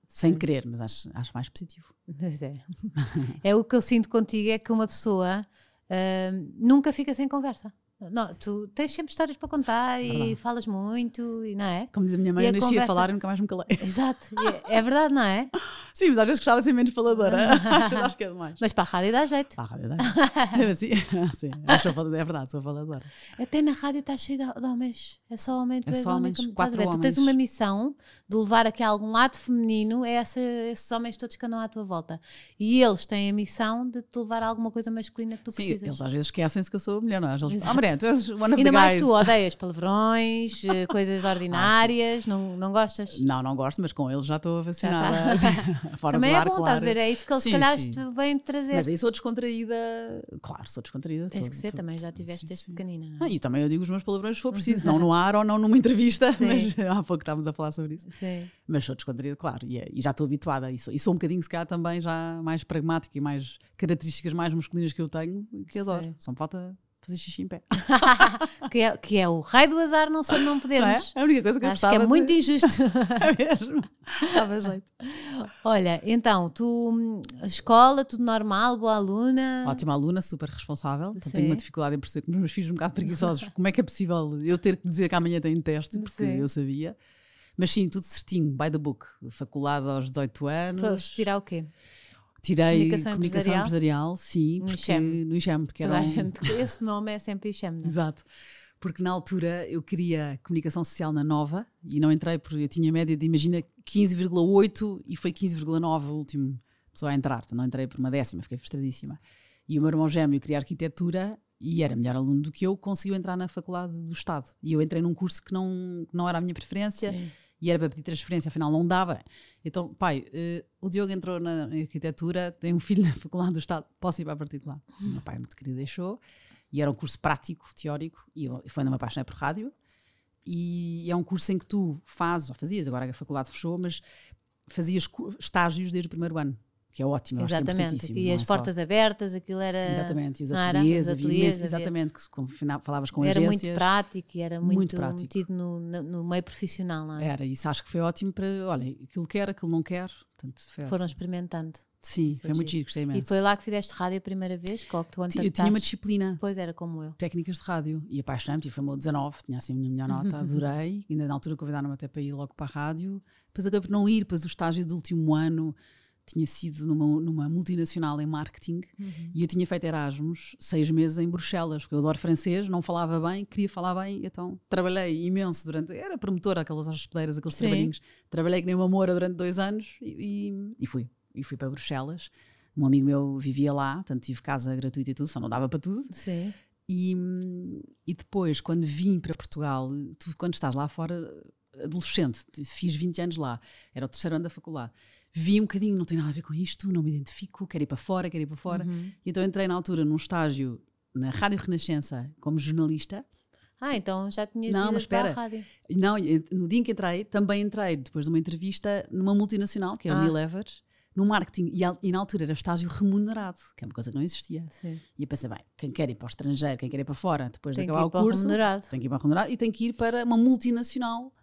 Sem querer, mas acho, acho mais positivo. Mas é. [laughs] é o que eu sinto contigo, é que uma pessoa uh, nunca fica sem conversa. Não, tu tens sempre histórias para contar verdade. e falas muito, e não é? Como diz a minha mãe, e eu nasci conversa... a falar e nunca mais me calei. Exato, é, é verdade, não é? [laughs] Sim, mas às vezes gostava de ser menos faladora. [laughs] acho que é demais. Mas para a rádio dá jeito. Para a rádio dá jeito. [laughs] assim, acho faladora, é verdade, sou faladora. Até na rádio estás cheio de, homens. É só homens, tu é só homens, quatro homens. Tu tens uma missão de levar aqui a algum lado feminino é essa, esses homens todos que andam à tua volta. E eles têm a missão de te levar a alguma coisa masculina que tu Sim, precisas. Eles às vezes esquecem-se que eu sou mulher, não é? Eles, ah, tu és one of Ainda mais tu odeias palavrões, eh, [laughs] coisas ordinárias, não, não gostas? Não, não gosto, mas com eles já estou vacinada. Já tá. [laughs] [laughs] Fora Também é bom, claro. estás a ver? É isso que eles sim, calhar te vêm trazer. Mas aí sou descontraída, claro, sou descontraída. Tens que ser, também já tiveste desde pequenina. Não é? ah, e também eu digo os meus palavrões se for preciso, não no ar ou não numa entrevista, sim. mas há pouco estávamos a falar sobre isso. Sim. Mas sou descontraída, claro, e, é, e já estou habituada a isso. e sou um bocadinho se calhar também já mais pragmática e mais características mais masculinas que eu tenho, que adoro. Só me falta fazer xixi em pé. [laughs] que, é, que é o raio do azar não, só não é? podermos. Não é? A única coisa que eu Acho que é de... muito injusto. [laughs] é mesmo. Estava jeito. Olha, então, tu, escola, tudo normal, boa aluna. Ótima aluna, super responsável. Então, tenho uma dificuldade em perceber que os meus filhos um bocado preguiçosos. Como é que é possível eu ter que dizer que amanhã tenho teste? Porque Sim. eu sabia. Mas sim, tudo certinho, by the book. Faculdade aos 18 anos. Foste tirar o quê? Tirei comunicação, comunicação empresarial, empresarial, sim, no porque, ICHEM. No ICHEM porque era um... gente, esse nome é sempre ICHEM. Não? É? Exato. Porque na altura eu queria comunicação social na Nova e não entrei porque eu tinha média de, imagina, 15,8 e foi 15,9 o último pessoa a entrar. Então não entrei por uma décima, fiquei frustradíssima. E o meu irmão gêmeo queria arquitetura e era melhor aluno do que eu, conseguiu entrar na faculdade do Estado. E eu entrei num curso que não, que não era a minha preferência. Sim e era para pedir transferência, afinal não dava. Então, pai, uh, o Diogo entrou na arquitetura, tem um filho [laughs] na faculdade do Estado, posso ir para a particular? O meu pai muito querido deixou, e era um curso prático, teórico, e eu, foi onde página apaixonei por rádio. E é um curso em que tu fazes, ou fazias, agora a faculdade fechou, mas fazias estágios desde o primeiro ano que é ótimo. É exatamente. e as é portas só... abertas, aquilo era. Exatamente, e os ateliês, havia ateliês, havia... exatamente, que falavas com era agências. Era muito prático e era muito, muito prático. metido no, no, meio profissional. lá. É? Era, isso acho que foi ótimo para, olha, aquilo quer, aquilo não quer. Portanto, Foram ótimo. experimentando. Sim, é foi muito giro, gostei imenso. E foi lá que fizeste rádio a primeira vez? Qual que tu Eu tinha uma disciplina. Pois era como eu. Técnicas de rádio. E apaixonante, e tipo, foi o meu 19, tinha assim a minha melhor nota, [laughs] adorei. Ainda na altura convidaram-me até para ir logo para a rádio. Depois acabei por não ir, depois o estágio do último ano tinha sido numa, numa multinacional em marketing uhum. e eu tinha feito Erasmus seis meses em Bruxelas, porque eu adoro francês, não falava bem, queria falar bem, então trabalhei imenso durante. Era promotora, aquelas hospedeiras, aqueles Sim. trabalhinhos. Trabalhei que nem uma moura durante dois anos e, e, e fui. E fui para Bruxelas. Um amigo meu vivia lá, portanto tive casa gratuita e tudo, só não dava para tudo. Sim. E, e depois, quando vim para Portugal, tu, quando estás lá fora, adolescente, fiz 20 anos lá, era o terceiro ano da faculdade vi um bocadinho, não tem nada a ver com isto, não me identifico, quero ir para fora, quero ir para fora. Uhum. E então entrei na altura num estágio na Rádio Renascença como jornalista. Ah, então já tinha não, mas espera. rádio. Não, no dia em que entrei, também entrei, depois de uma entrevista, numa multinacional, que é a ah. Unilever, no marketing. E, e, na altura era estágio remunerado, que é uma coisa que não existia. Sim. E eu pensei, bem, quem quer ir para o estrangeiro, quem quer ir para fora, depois tem de acabar o curso, remunerado. tem que ir para o remunerado e tem que ir para uma multinacional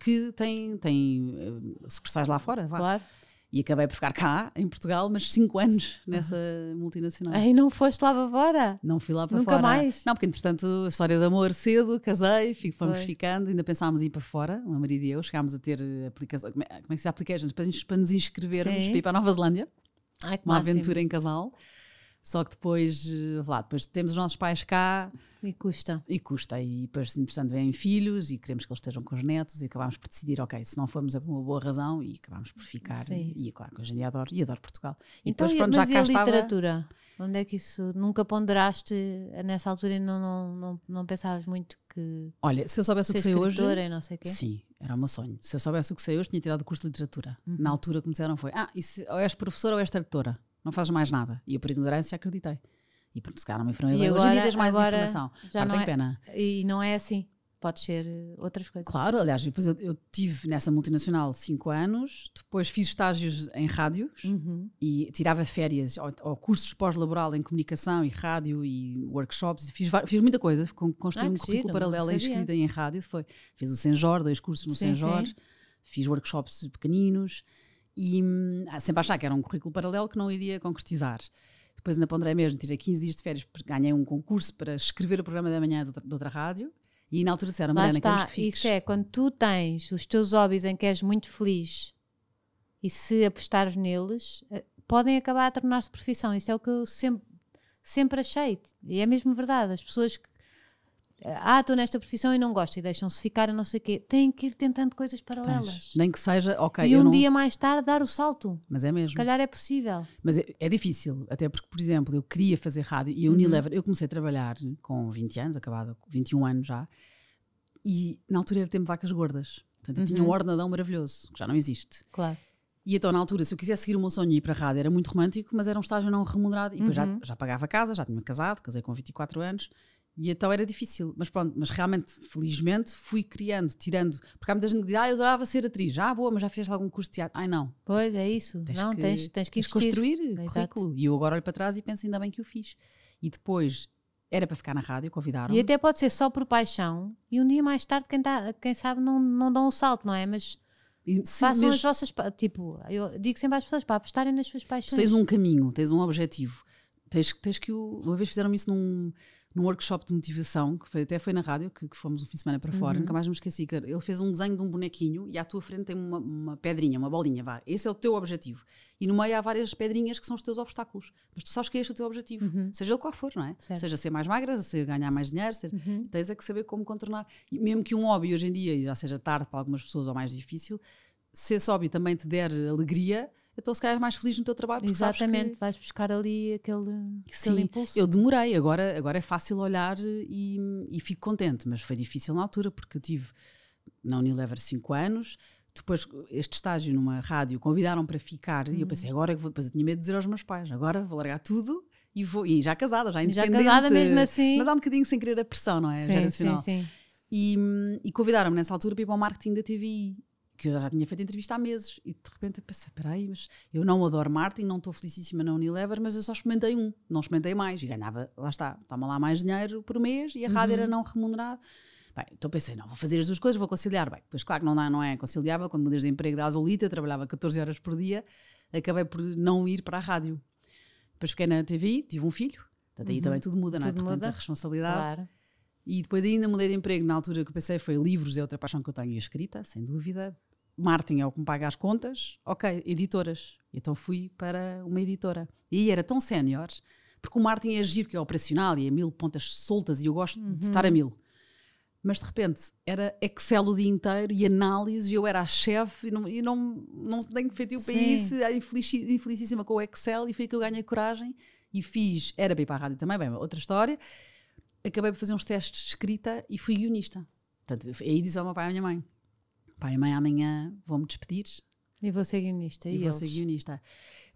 que tem, tem uh, sucursais lá fora. Vá. Claro. E acabei por ficar cá, em Portugal, mas cinco anos nessa uhum. multinacional. Aí não foste lá para fora? Não fui lá para Nunca fora. mais? Não, porque entretanto, história de amor cedo, casei, fico, fomos Foi. ficando, ainda pensámos em ir para fora, o meu marido e eu, chegámos a ter aplicação, como é, como é que se diz, applications, para, para nos inscrevermos Sim. para ir para a Nova Zelândia. Ai, uma máximo. aventura em casal. Só que depois, eh, lá, depois temos os nossos pais cá. E custa. E custa. E depois, entretanto, vêm filhos e queremos que eles estejam com os netos e acabámos por decidir, ok, se não formos é por uma boa razão e acabámos por ficar. Sim. E, claro, hoje em dia adoro, e adoro Portugal. E então, depois, pronto, já cá a literatura? Estava... Onde é que isso... Nunca ponderaste, eh, nessa altura, não, não, não, não pensavas muito que... Olha, se eu soubesse o que sei hoje... E não sei quê. Sim, era o meu sonho. Se eu soubesse o que sei hoje, tinha tirado o curso de literatura. Uhum. Na altura começaram foi, ah, ou és professora ou és tradutora não fazes mais nada. E eu, por ignorância, acreditei. E pronto, se calhar não me foram bem. Hoje em dia tens mais agora, informação. Já Agora não é, pena. E não é assim. Pode ser eh, outras coisas. Claro, aliás, depois eu, eu tive nessa multinacional 5 anos, depois fiz estágios em rádios uhum. e tirava férias ou, ou cursos pós-laboral em comunicação e rádio e workshops. Fiz, fiz muita coisa, construí ah, um currículo paralelo em escrita e em rádio. Foi, fiz o Senjor, dois cursos no Senjor, fiz workshops pequeninos e hum, sempre achar que era um currículo paralelo que não iria concretizar. Depois ainda ponderei mesmo, tirei 15 dias de férias, porque ganhei um concurso para escrever o programa da manhã de outra, de outra rádio. E na altura disseram, Mariana, está, que fiques. Isso é, quando tu tens os teus hobbies em que és muito feliz e se apostares neles, eh, podem acabar a tornar-se profissão. Isso é o que eu sempre, sempre achei. E é mesmo verdade. As pessoas que ah, estou nesta profissão e não gosto, e deixam-se ficar a não sei o quê. Têm que ir tentando coisas paralelas. Tens. Nem que seja, ok. E um não... dia mais tarde dar o salto. Mas é mesmo. Calhar é possível. Mas é, é difícil, até porque, por exemplo, eu queria fazer rádio e a uhum. Unilever, uhum. eu comecei a trabalhar com 20 anos, acabado com 21 anos já, e na altura era tempo vacas gordas. Portanto, eu tinha um uhum. ordenadão maravilhoso, que já não existe. Claro. E então, na altura, se eu quisesse seguir o meu sonho e ir para a rádio, era muito romântico, mas era um estágio não remunerado. E depois já, uhum. já pagava casa, já tinha casado, casei com 24 anos. E então era difícil, mas pronto, mas realmente, felizmente, fui criando, tirando. Porque há muitas gente que diz, ah, eu adorava ser atriz, ah, boa, mas já fizeste algum curso de teatro. Ai, não. Pois, é isso. Tens não, que, tens, tens que tens construir Exato. currículo. E eu agora olho para trás e penso, ainda bem que o fiz. E depois, era para ficar na rádio, convidaram. -me. E até pode ser só por paixão, e um dia mais tarde, quem, dá, tá, quem sabe, não, não dão o um salto, não é? Mas sim, façam as vossas. Tipo, eu digo sempre às pessoas para apostarem nas suas paixões. Tu tens um caminho, tens um objetivo. Tens, tens que. Uma vez fizeram isso num num workshop de motivação, que foi, até foi na rádio, que, que fomos um fim de semana para fora, uhum. nunca mais me esqueci, que ele fez um desenho de um bonequinho e à tua frente tem uma, uma, pedrinha, uma bolinha, vá. Esse é o teu objetivo. E no meio há várias pedrinhas que são os teus obstáculos. Mas tu sabes que este é o teu objetivo, uhum. seja ele qual for, não é? Certo. Seja ser mais magra, seja ganhar mais dinheiro, seja, uhum. tens é que saber como contornar. E mesmo que um hobby hoje em dia, e já seja tarde para algumas pessoas ou mais difícil, se esse hobby também te der alegria, então se calhar mais feliz no teu trabalho. Exatamente, que... vais buscar ali aquele, Sim, aquele impulso. Eu demorei, agora, agora é fácil olhar e, e fico contente, mas foi difícil na altura porque eu tive na Unilever 5 anos, depois este estágio numa rádio convidaram para ficar e eu pensei uhum. agora é eu vou depois eu tinha medo de dizer aos meus pais agora vou largar tudo e vou e já casada já independente já casada mesmo assim mas há um bocadinho sem querer a pressão não é sim, geracional sim, sim. e, e convidaram-me nessa altura para ir para o marketing da TVI que eu já tinha feito entrevista há meses e de repente eu pensei, peraí, mas eu não adoro marketing, não estou felicíssima na Unilever, mas eu só experimentei um, não experimentei mais e ganhava, lá está, toma lá mais dinheiro por mês e a uhum. rádio era uhum. não remunerada. Bem, então pensei, não, vou fazer as duas coisas, vou conciliar. Bem, pois claro que não, dá, não é conciliável, quando mudas de emprego da Azulita, trabalhava 14 horas por dia, acabei por não ir para a rádio. Depois fiquei na TV, tive um filho, portanto aí uhum. também tudo muda, não é? Tudo portanto, muda. a responsabilidade. Claro. E depois ainda mudei de emprego na altura que eu pensei foi livros é outra paixão que eu tenho e escrita, sem dúvida. Martin é o que me paga as contas. Ok, editoras. Então fui para uma editora. E aí era tão sénior, porque o Martin é giro, que é operacional e é mil pontas soltas e eu gosto uhum. de estar a mil. Mas de repente era Excel o dia inteiro e análise, e eu era a chefe e não, e não, não tenho feito o país infeliz, infelicíssima com o Excel e foi que eu ganhei coragem e fiz. Era bem para a rádio também, bem, outra história acabei por fazer uns testes de escrita e fui guionista. Portanto, aí disse ao meu pai e à minha mãe: pai e mãe, amanhã vou-me despedir. E vou ser guionista. E, e vou ser guionista.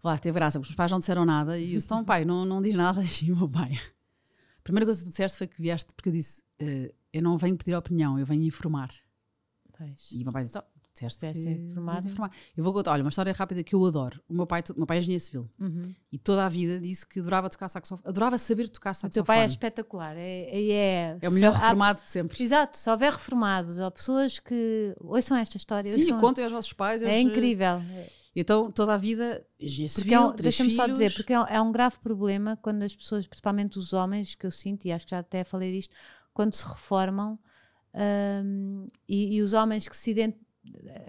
Lá teve graça, porque os pais não disseram nada e eu disse: então, pai, não, não diz nada. [laughs] E o meu pai. A primeira coisa que tu disseste foi que vieste, porque eu disse: eh, eu não venho pedir opinião, eu venho informar. Pois. E o meu pai disse: oh, disseste é, que... Informada. Eu vou contar, olha, uma história rápida que eu adoro. O meu pai, meu pai é engenheiro civil uhum. e toda a vida disse que adorava tocar saxofone, adorava saber tocar saxofone. O teu pai é espetacular, é, é, é, é o melhor reformado há, de sempre. Exato, se houver reformados ou pessoas que ouçam esta história. Sim, ouçam, contem aos vossos pais. É eh, incrível. Então, toda a vida, engenheiro porque é civil, é um, Deixa-me só dizer, porque é um, é um grave problema quando as pessoas, principalmente os homens, que eu sinto, e acho que já até falei disto, quando se reformam, um, e, e, os homens que se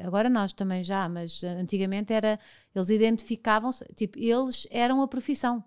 agora nós também já, mas antigamente era, eles identificavam-se, tipo, eles eram a profissão,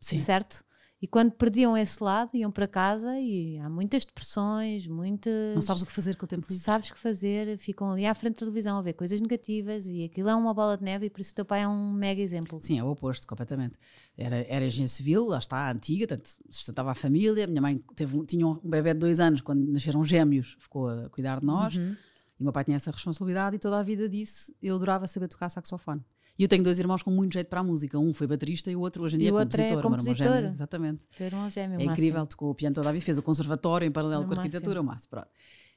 Sim. certo? E quando perdiam esse lado, iam para casa e há muitas depressões, muitas. Não sabes o que fazer com o tempo livre. Sabes o que fazer, ficam ali à frente da televisão a ver coisas negativas e aquilo é uma bola de neve e por isso o teu pai é um mega exemplo. Sim, é o oposto, completamente. Era, era engenharia civil, lá está, antiga, tanto sustentava a família. Minha mãe teve, tinha um bebê de dois anos quando nasceram gêmeos, ficou a cuidar de nós. Uhum. E o meu pai tinha essa responsabilidade e toda a vida disse: eu adorava saber tocar saxofone. E eu tenho dois irmãos com muito jeito para a música. Um foi baterista e o outro hoje em dia é, é compositor. É compositor. irmão gêmeo, exatamente. Teu irmão é gêmeo, é incrível, tocou o piano toda a vida, fez o conservatório em paralelo no com a arquitetura, o máximo. Pronto.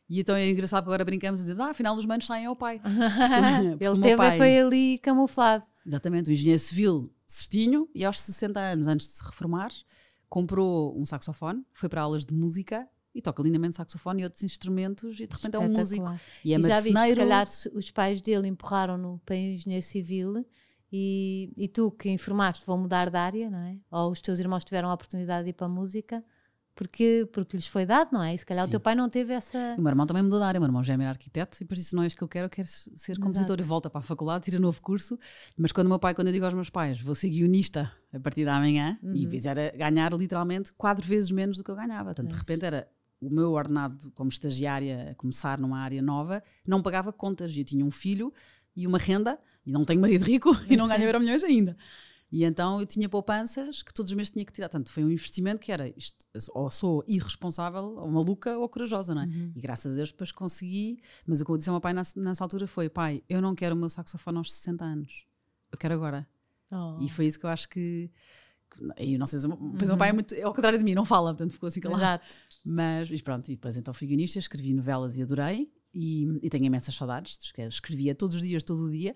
E então é engraçado que agora brincamos e dizemos, ah, afinal os manos saem ao pai. [laughs] [laughs] Ele teve pai, foi ali camuflado. Exatamente, o engenheiro civil certinho e aos 60 anos, antes de se reformar, comprou um saxofone, foi para aulas de música e toca lindamente saxofone e outros instrumentos e de repente é um músico e é e já se calhar os pais dele empurraram-no para engenheiro civil e, e tu que informaste vão mudar de área, não é? Ou os teus irmãos tiveram a oportunidade de ir para a música porque, porque lhes foi dado, não é? E se calhar Sim. o teu pai não teve essa. o meu irmão também mudou de área, o meu irmão já é era arquiteto e por isso não é isso que eu quero, eu quero ser compositor. E Volta para a faculdade, tira um novo curso. Mas quando o meu pai, quando eu digo aos meus pais, vou ser guionista a partir da manhã uhum. e fizer ganhar literalmente quatro vezes menos do que eu ganhava. Portanto, é. de repente era o meu ordenado como estagiária, a começar numa área nova, não pagava contas. Eu tinha um filho e uma renda, e não tenho marido rico [laughs] e não ganho euro milhões ainda. E então eu tinha poupanças que todos os meses tinha que tirar. Portanto, foi um investimento que era isto, ou sou irresponsável, ou maluca, ou corajosa, não é? Uhum. E graças a Deus depois consegui. Mas o que eu disse ao meu pai nessa, nessa, altura foi: pai, eu não quero o meu saxofone aos 60 anos. Eu quero agora. Oh. E foi isso que eu acho que e não sei pois uhum. meu pai é uhum. muito. É ao contrário de mim, não fala, portanto ficou assim calado. Exato. Mas, mas pronto, e depois então fui guionista, escrevi novelas e adorei. E, e tenho imensas saudades, escrevia todos os dias, todo o dia.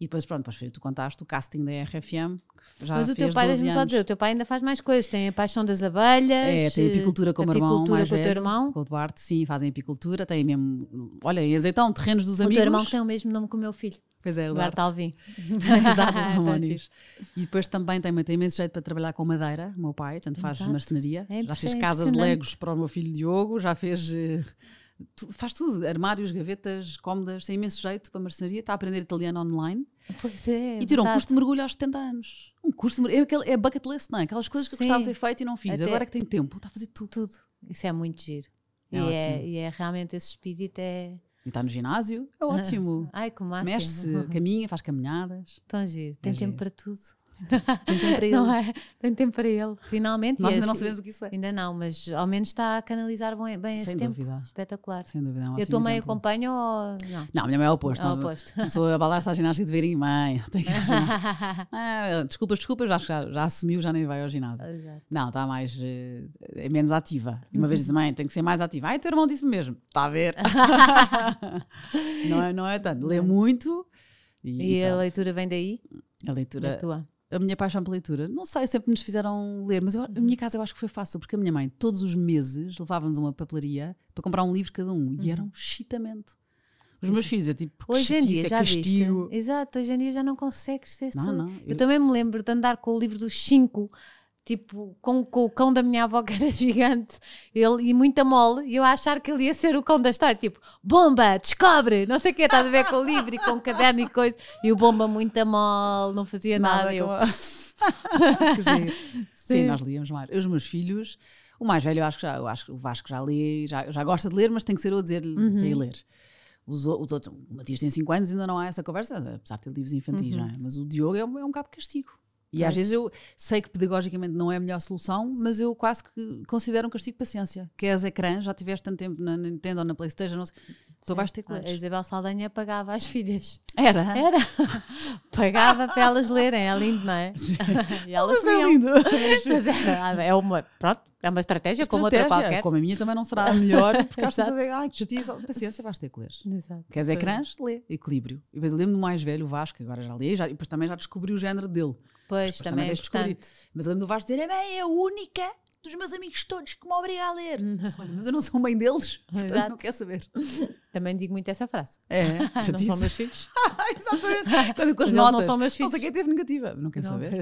E depois, pronto, depois tu contaste o casting da RFM. Que já Mas o teu pai, só dizer, o teu pai ainda faz mais coisas. Tem a paixão das abelhas. É, tem apicultura com o meu irmão. Apicultura com o teu irmão. Com o Duarte, sim, fazem apicultura. Tem mesmo. Olha, em azeitão, terrenos dos o amigos. O teu irmão tem o mesmo nome que o meu filho. Pois é, Eduardo. Alvim. [laughs] Exato, [laughs] Ramones. e depois também tem, tem imenso jeito para trabalhar com madeira, o meu pai, tanto faz Exato. marcenaria. É, já fez é casas de legos para o meu filho Diogo, já fez. Eh, tu, faz tudo, armários, gavetas, cômodas, tem imenso jeito para marcenaria, está a aprender italiano online. Pois é, e tirou um curso de mergulho aos 70 anos. Um curso de mergulho, é, é bucket list, não é? Aquelas coisas que Sim. eu gostava de ter feito e não fiz. Até Agora é que tem tempo, está a fazer tudo. tudo. Isso é muito giro. É e, é, e, é, realmente esse espírito é, está no ginásio, é ah. ótimo. Ai, como Mexe-se, caminha, faz caminhadas. Tão giro, tem é tempo giro. para tudo. [laughs] Tem tempo para ele. Não é? Tem tempo para ele, finalmente. Nós ainda não assim, sabemos o que isso é. Ainda não, mas ao menos está a canalizar bem, bem Sem dúvida. Espetacular. Sem dúvida. É e a tua mãe acompanha ou não? Não, a minha mãe é oposto. É oposto. Começou a abalar se à ginástica de verem mãe. Tem que ir ao [laughs] ah, desculpas, desculpas, já, já, já, assumiu, já nem vai ao ginásio. Exato. Não, está mais. Eh, é menos ativa. E uma vez disse, mãe, tem que ser mais ativa. Ai, teu irmão disse mesmo. Está a ver. [laughs] não, é, não é tanto. Lê muito. E, e a leitura vem daí? A leitura. Da tua a minha paixão pela leitura. Não sei, sempre nos fizeram ler, mas eu, a minha uhum. casa eu acho que foi fácil, porque a minha mãe, todos os meses, levávamos uma papelaria para comprar um livro cada um, e era uhum. um chitamento. Os meus filhos, é tipo, hoje em dia é já castigo. Viste. Exato, hoje em dia já não consegues ser não, não, eu... eu... também me lembro de andar com o livro dos cinco tipo, com, com, o cão da minha avó que era [laughs] gigante ele, e muita mole, e eu a achar que ele ia ser o cão da história, tipo, bomba, descobre, não sei o que, estás a ver com o livro e com o caderno e coisa, e o bomba muita mole, não fazia nada, nada eu... [laughs] [laughs] Sim. Sim, nós líamos mais. Os meus filhos, o mais velho eu acho que já, eu acho que o Vasco já lê, já, já gosta de ler, mas tem que ser eu a dizer-lhe uhum. para ir ler. Os, os, outros, o Matias tem 5 anos ainda não há essa conversa, apesar de ter livros infantis, uhum. não é? Mas o Diogo é um, é um bocado castigo. E às vezes eu sei que pedagogicamente não é a melhor solução, mas eu quase que considero um castigo de paciência. Queres é ecrã, já tiveste tanto tempo na Nintendo ou na Playstation, não sei. Tu vais ter que ler. A Isabel Saldanha pagava as filhas. Era? Era. [laughs] pagava para elas lerem, é lindo, não é? Sim. [laughs] E elas mas é lindo. Mas é, ah, é, uma, pronto, é uma estratégia, estratégia, como outra qualquer. Como a minha também não será a melhor, porque às vezes ai, que justiça, paciência, vais ter que ler. Exato. Queres ecrãs? Lê. Equilíbrio. Eu lembro-me do mais velho, o Vasco, agora já li, já, e depois também já descobri o género dele. Pois, também, também é importante. Mas eu lembro do Vasco dizer, é bem, é a única dos meus amigos todos que me obriga a ler. Olha, mas eu não sou mãe deles, [laughs] portanto Exato. não quer saber. [laughs] Também digo muito essa frase. É, [laughs] já não são meus filhos. Ah, exatamente. Quando com as notas. Não são meus filhos. Não sei quem teve negativa, não quer não, saber.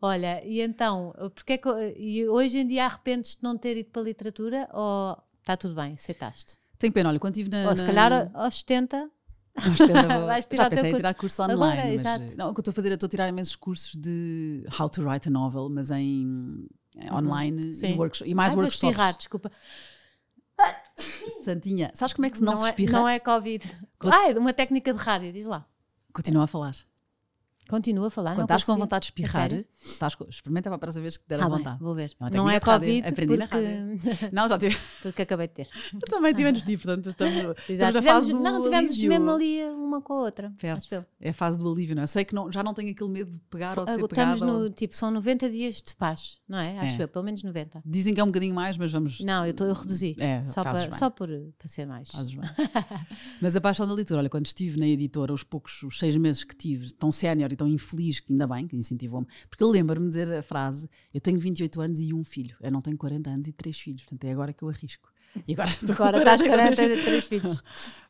Olha, e então, porque é que, e hoje em dia arrependes de não ter ido para a literatura ou está tudo bem, aceitaste? Tenho pena, olha, quando estive na. Ou se calhar aos 70 [laughs] Vais tirar Já pensei em tirar curso online. Agora, mas, eh, não, o que eu estou a fazer, é estou a tirar imensos cursos de how to write a novel, mas em, em uhum. online e, workshop, e mais Ai, workshops. Vou espirrar, desculpa. [laughs] Santinha, sabes como é que se não, não se é- espirra? É, não é Covid. Ah, uma técnica de rádio, diz lá. Continua a falar. Continua a falar. Quando estás com vontade de espirrar, é estás, experimenta para a próxima vez que der ah, a vontade. Tá vou ver. Não, não é Covid. Aprendi porque... na [laughs] Não, já tive. Porque acabei de ter. [laughs] Eu também tive antes de portanto estamos, estamos fase do Não, tivemos alívio. mesmo ali uma com a outra. Certo. É a fase do alívio, não é? Sei que não, já não tenho aquele medo de pegar ou de ser pegado. Estamos no, ou... tipo, são 90 dias de paz, não é? Acho é. eu, pelo menos 90. Dizem que é um bocadinho mais, mas vamos... Não, eu, tô, eu reduzi. É, só, para, só por, para ser mais. [laughs] mas a paixão da leitura, olha, quando estive na editora, os poucos, os seis meses que tive, tão sénior fui tão infeliz que ainda bem que incentivou-me. Porque eu lembro-me de dizer a frase: eu tenho 28 anos e um filho, eu não tenho 40 anos e três filhos, portanto é agora que eu arrisco. E agora estou agora estás e três filhos.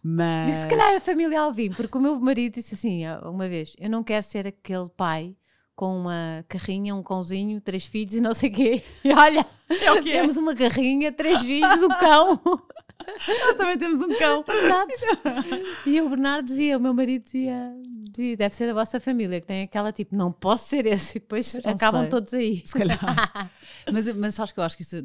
Mas... E se calhar a família Alvim, porque o meu marido disse assim uma vez: eu não quero ser aquele pai com uma carrinha, um cãozinho, três filhos e não sei o quê. [laughs] E olha, é o quê? temos uma carrinha, três filhos, um cão. Nós também temos um cão. e o Bernardo dizia, o meu marido dizia, dizia, deve ser da vossa família, que tem aquela tipo, não posso ser esse, e depois acabam sei. todos aí. Se calhar. [laughs] mas, mas acho que eu acho que isso,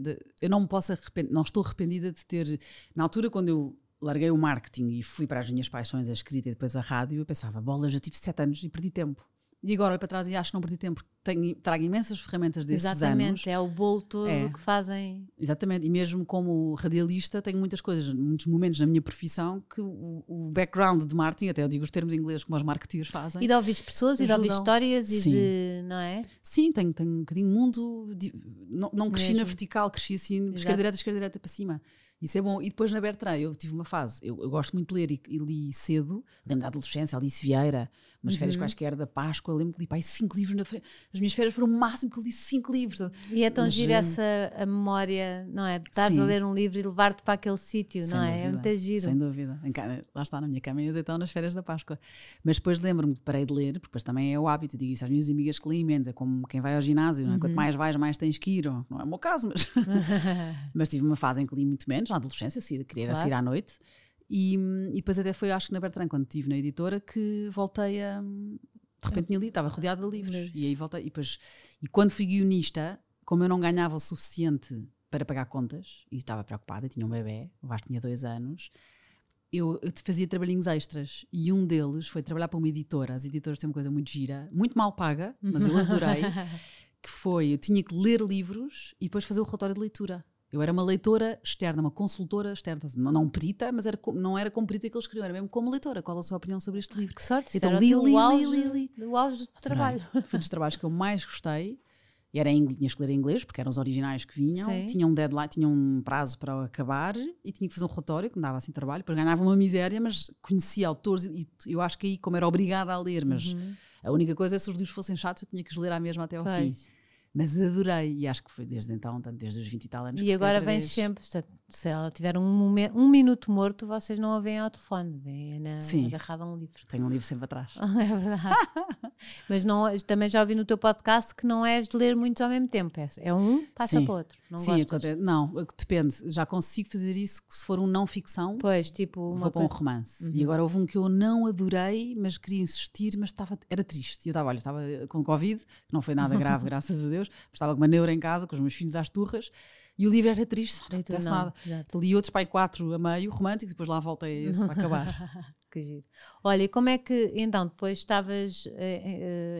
eu não me posso arrepender, não estou arrependida de ter, na altura quando eu larguei o marketing e fui para as minhas paixões, a escrita e depois a rádio, eu pensava, bola, já tive sete anos e perdi tempo e agora olho para trás e acho que não perdi tempo, tenho, trago imensas ferramentas desses Exatamente, anos. é o bolo todo é. que fazem. Exatamente, e mesmo como radialista tenho muitas coisas, muitos momentos na minha profissão que o, o background de marketing, até eu digo os termos em inglês como os marketeers fazem. E de ouvir pessoas, e de ouvir histórias, Sim. e de, não é? Sim, tenho, tenho um bocadinho mundo, de, não, não cresci mesmo. na vertical, cresci assim, Exato. esquerda direita, esquerda direita para cima. Isso é bom. E depois na Bertrand, eu tive uma fase, eu, eu gosto muito de ler e, e li cedo, lembro da adolescência, Alice Vieira, umas uhum. férias quaisquer da Páscoa, lembro que li pai, cinco livros na frente. As minhas férias foram o máximo que eu li cinco livros. E é tão Mas, gira eh, essa a memória, não é? De estares a ler um livro e levar-te para aquele sítio, não é? é dúvida, é muito giro. Sem dúvida. Lá está na minha cama, então nas férias da Páscoa. Mas depois lembro-me que parei de ler, porque depois também é o hábito, digo isso às minhas amigas que leem menos, é como quem vai ao ginásio, não é? Uhum. Quanto mais vais, mais tens que ir. não é o meu caso, mas, [laughs] [laughs] mas tive uma fase em que li muito menos, na adolescência, se querer claro. sair à noite. E, depois até foi, acho que na Bertrand, quando estive na editora, que voltei a. De repente tinha livro, estava rodeada de livros. Mas... E aí voltei. E, depois, e quando fui guionista, como eu não ganhava o suficiente para pagar contas, e estava preocupada, tinha um bebê, o Vasco tinha dois anos, eu, eu, fazia trabalhinhos extras e um deles foi trabalhar para uma editora. As editoras têm uma coisa muito gira, muito mal paga, mas eu adorei. [laughs] que foi, eu tinha que ler livros e depois fazer o relatório de leitura. Eu era uma leitora externa, uma consultora externa, não, não perita, mas era, não era como perita que eles queriam, era mesmo como leitora. Qual a sua opinião sobre este ah, livro? Que sorte, então, li, assim, li, auge, li, li, li. auge do trabalho. [laughs] Foi um dos trabalhos que eu mais gostei. E era em, tinhas que ler em inglês, porque eram os originais que vinham, Sim. tinham um deadline, tinham um prazo para acabar e tinha que fazer um relatório que me dava assim trabalho, porque ganhava uma miséria, mas conhecia autores e eu acho que aí, como era obrigada a ler, mas uhum. a única coisa é se os livros fossem chatos, eu tinha que os ler à mesma até ao pois. fim. Mas adorei, e acho que foi desde então, tanto desde os 20 e tal anos. E agora vem vez. sempre, se ela tiver um, momento, um minuto morto, vocês não a veem ao telefone, veem na, Sim, agarrada a um livro. Tenho um livro sempre atrás. [laughs] é verdade. [laughs] Mas não, também já ouvi no teu podcast que não és de ler muitos ao mesmo tempo. É, é um, passa Sim. para o outro. Não Sim, acontece, não, é depende. Já consigo fazer isso se for um não ficção. Pois, tipo. Uma vou para um romance. Uhum. E agora houve um que eu não adorei, mas queria insistir, mas estava, era triste. Eu estava, olha, estava com Covid, não foi nada grave, [laughs] graças a Deus Deus, estava com uma neura em casa, com os meus filhos às turras, e o livro era triste, não acontece não, nada. Exato. Li outros pai quatro a meio, romântico, depois lá voltei a esse para acabar. [laughs] que giro. Olha, e como é que então depois estavas eh,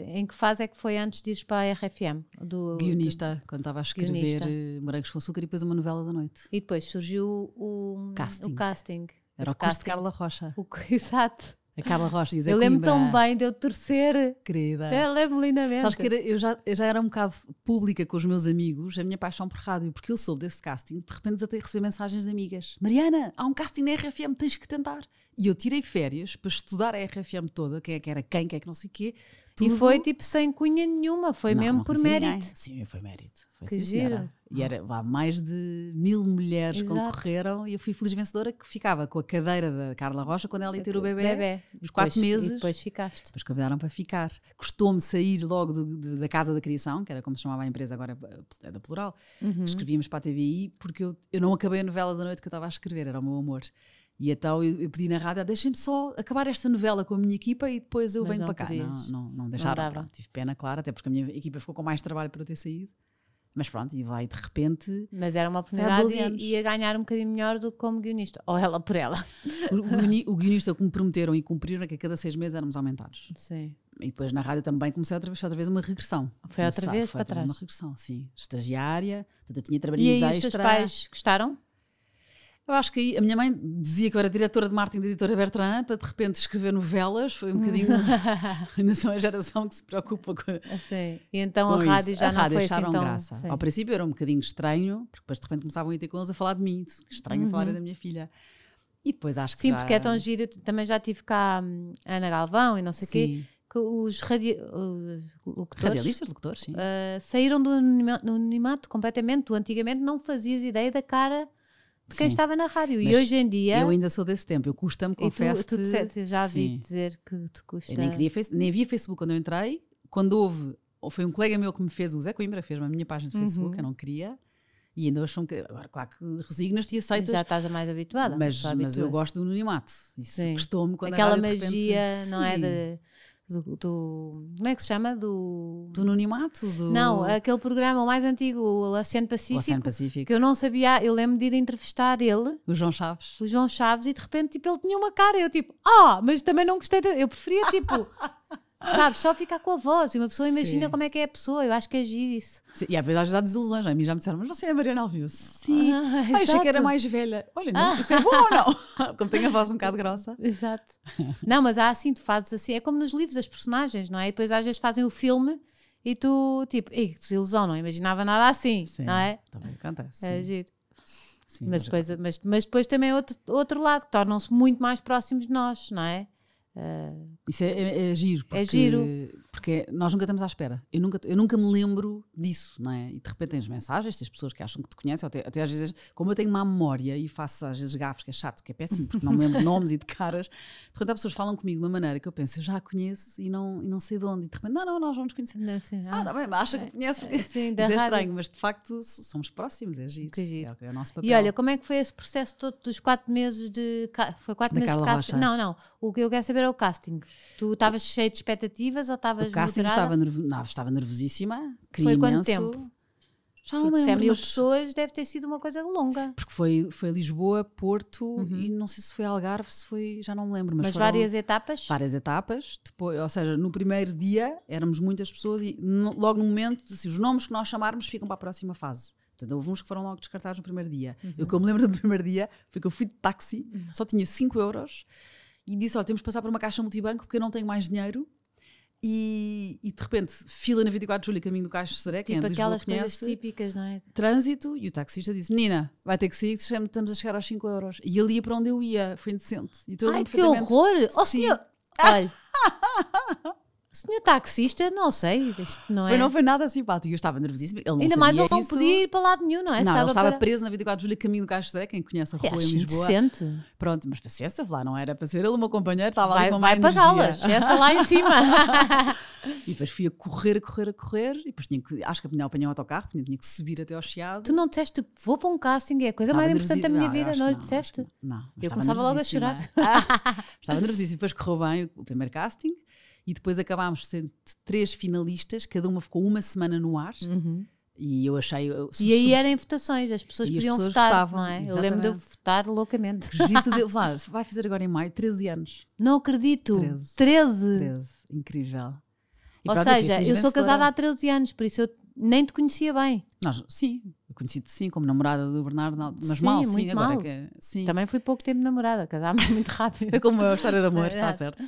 eh, em que fase é que foi antes de ires para a RFM? Do, Guionista, do... quando estava a escrever Guionista. Eh, Morangos com Açúcar e depois uma novela da noite. E depois surgiu o casting. O casting. Era o curso casting. de Carla Rocha. O, [laughs] exato. A Carla Rocha Eu lembro tão bem de eu torcer. Querida. Eu lembro lindamente. Sabes que era, eu, já, eu já era um bocado pública com os meus amigos, a minha paixão por rádio, porque eu soube desse casting, de repente até recebi mensagens de amigas: Mariana, há um casting na RFM, tens que tentar. E eu tirei férias para estudar a RFM toda, quem é que era quem, quem é que não sei o quê tudo... E foi tipo sem cunha nenhuma, foi não, mesmo não por mérito. Ninguém. Sim, foi mérito. Foi que sincera. giro. E era, lá, mais de mil mulheres Exato. concorreram e eu fui feliz vencedora que ficava com a cadeira da Carla Rocha quando ela ia ter o bebê. bebê. Os quatro depois, meses. E depois ficaste. Depois convidaram para ficar. Custou-me sair logo do, da Casa da Criação, que era como se chamava a empresa agora, é da Plural. Uhum. Escrevíamos para a TVI porque eu, eu não acabei a novela da noite que eu estava a escrever, era o meu amor. E então eu, eu pedi na rádio, ah, deixem-me só acabar esta novela com a minha equipa e depois eu Mas venho para cá. Não, não, não deixaram. Não pronto, tive pena, claro, até porque a minha equipa ficou com mais trabalho para eu ter saído. Mas pronto, e vai de repente. Mas era uma oportunidade e ia ganhar um bocadinho melhor do que como guionista. Ou ela por ela. O, o guionista que me prometeram e cumpriram é que a cada seis meses éramos aumentados. Sim. E depois na rádio também comecei outra vez, outra vez uma regressão. Foi outra Começar, vez foi para outra trás. Vez uma regressão, sim. Estagiária, portanto eu tinha trabalhinhos extra. E os teus pais gostaram? Eu acho que a minha mãe dizia que eu era diretora de marketing da editora Bertrand para de repente escrever novelas. Foi um bocadinho. [laughs] ainda são a geração que se preocupa com. Ah, sim. E então a rádio isso. já a não rádio foi assim graça. Sim. Ao princípio era um bocadinho estranho, porque depois de repente começavam a ter com eles a falar de mim. Estranho uhum. falar da minha filha. E depois acho que. Sim, já... porque é tão giro. Também já tive cá a hum, Ana Galvão e não sei o quê que os radi locutores, radialistas, locutores, sim. Uh, saíram do anonimato completamente. Tu antigamente não fazias ideia da cara de quem Sim. estava na rádio. Mas e hoje em dia. Eu ainda sou desse tempo, eu custa-me, confesso. Tu, tu disseste, já vi dizer que te custa. Eu nem, queria, nem Facebook quando eu entrei. Quando houve, ou foi um colega meu que me fez, o Zé Coimbra, fez uma minha página de uhum. Facebook, uhum. eu não queria. E ainda acham que. Agora, claro que resignas-te e aceitas. Já estás a mais habituada. Mas, mas eu gosto do anonimato. Isso custou-me quando Aquela magia, repente, não é? De, do, do, como é que se chama? Do, do Nunimato Do... Não, aquele programa o mais antigo, o Oceano Pacífico, o Oceano Pacífico. que eu não sabia, eu lembro de ir entrevistar ele. O João Chaves. O João Chaves e de repente tipo, ele tinha uma cara eu tipo, ah, oh, mas também não gostei, de... eu preferia tipo... [laughs] Sabes, só ficar com a voz. E uma pessoa imagina Sim. como é que é a pessoa. Eu acho que agir é isso. Sim, e às vezes há desilusões, é? a mim já me disseram, mas você é a Mariana Alvio. Sim. Ah, ah, eu achei que era mais velha. Olha, não, ah. isso é bom ou não? como [laughs] tem a voz um bocado grossa. Exato. Não, mas há assim, tu fazes assim. É como nos livros, as personagens, não é? E depois às vezes fazem o filme e tu, tipo, ei, que desilusão, não imaginava nada assim, Sim, não é? Também acontece. É agir. Sim, mas, é depois, mas, mas depois também é outro, outro lado, que tornam-se muito mais próximos de nós, não é? Uh, Isso é, é, é giro. É porque, é giro. Porque nós nunca estamos à espera. Eu nunca, eu nunca me lembro disso, não é? E de repente tens mensagens, tens pessoas que acham que te conhecem, até, até às vezes, como eu tenho má memória e faço às vezes gafes, que é chato, que é péssimo, porque não me lembro de [laughs] nomes e de caras, de repente as pessoas falam comigo de uma maneira que eu penso, eu já a conheço e não, e não sei de onde. E de repente, não, não, nós vamos conhecer. Não, sim, Ah, está ah, bem, mas acha que é, conhece porque sim, mas [laughs] é estranho, mas de facto somos próximos, é giro. Que giro. É, é, o nosso papel. E olha, como é que foi esse processo todo dos quatro meses de. Foi quatro da meses Carla de casa? Não, não. O que eu quero saber era o casting? Tu estavas cheio de expectativas ou estavas O casting estava, nervo, não, estava nervosíssima, queria Foi quanto imenso. tempo? Já não lembro. Se é mil pessoas deve ter sido uma coisa longa. Porque foi, foi Lisboa, Porto uhum. e não sei se foi Algarve, se foi, já não me lembro. Mas, mas várias etapas? Várias etapas. Depois, ou seja, no primeiro dia éramos muitas pessoas e no, logo no momento, assim, os nomes que nós chamarmos ficam para a próxima fase. Portanto, houve uns que foram logo descartados no primeiro dia. Uhum. Eu que eu me lembro do [laughs] primeiro dia foi que eu fui de táxi, uhum. só tinha 5 euros e disse: Olha, temos de passar por uma caixa multibanco porque eu não tenho mais dinheiro. E, e, de repente, fila na 24 de julho, caminho do Caixo de Seré, quem é tipo é aquelas coisas típicas, não é? Trânsito, e o taxista disse: Menina, vai ter que sair, que estamos a chegar aos 5 euros. E ali ia é para onde eu ia, foi indecente. E Ai, que horror! Oh, senhor! Ai! [laughs] Senhor taxista, não sei, não é? Foi, não foi nada simpático. Eu estava nervosíssima. Ainda mais ele não podia ir para lado nenhum, não é? Não, estava, estava para... preso na 24 de julho, caminho do Castro Zé, quem conhece a é, rua é, em Lisboa. Decente. Pronto, mas paciência, lá não era para ser ele o meu companheiro, estava vai, ali com Vai para las essa lá em cima. [laughs] e depois fui a correr, a correr, a correr, e depois tinha que, acho que apanhei apanhar o autocarro, tinha, tinha que subir até ao Chiado. Tu não disseste, vou para um casting, é a coisa estava mais importante da minha não, vida, não, não lhe disseste? Não. eu começava logo a chorar. [laughs] Ah, estava nervosíssimo depois correu bem o primeiro casting e depois acabámos sendo três finalistas, cada uma ficou uma semana no ar. Uhum. E eu achei. Eu, e aí eram votações, as pessoas podiam as pessoas votar, votavam, não é? Eu lembro de eu votar loucamente. Regito, [laughs] vai fazer agora em maio 13 anos. Não acredito! 13! 13! 13. Incrível. E Ou pronto, seja, eu, eu sou casada há 13 anos, por isso eu nem te conhecia bem. Nós, sim, conheci-te sim, como namorada do Bernardo, mas sim, mal, sim, agora mal. que. Sim. Também fui pouco tempo namorada, casámos [laughs] muito rápido. É como a história de amor, está é certo.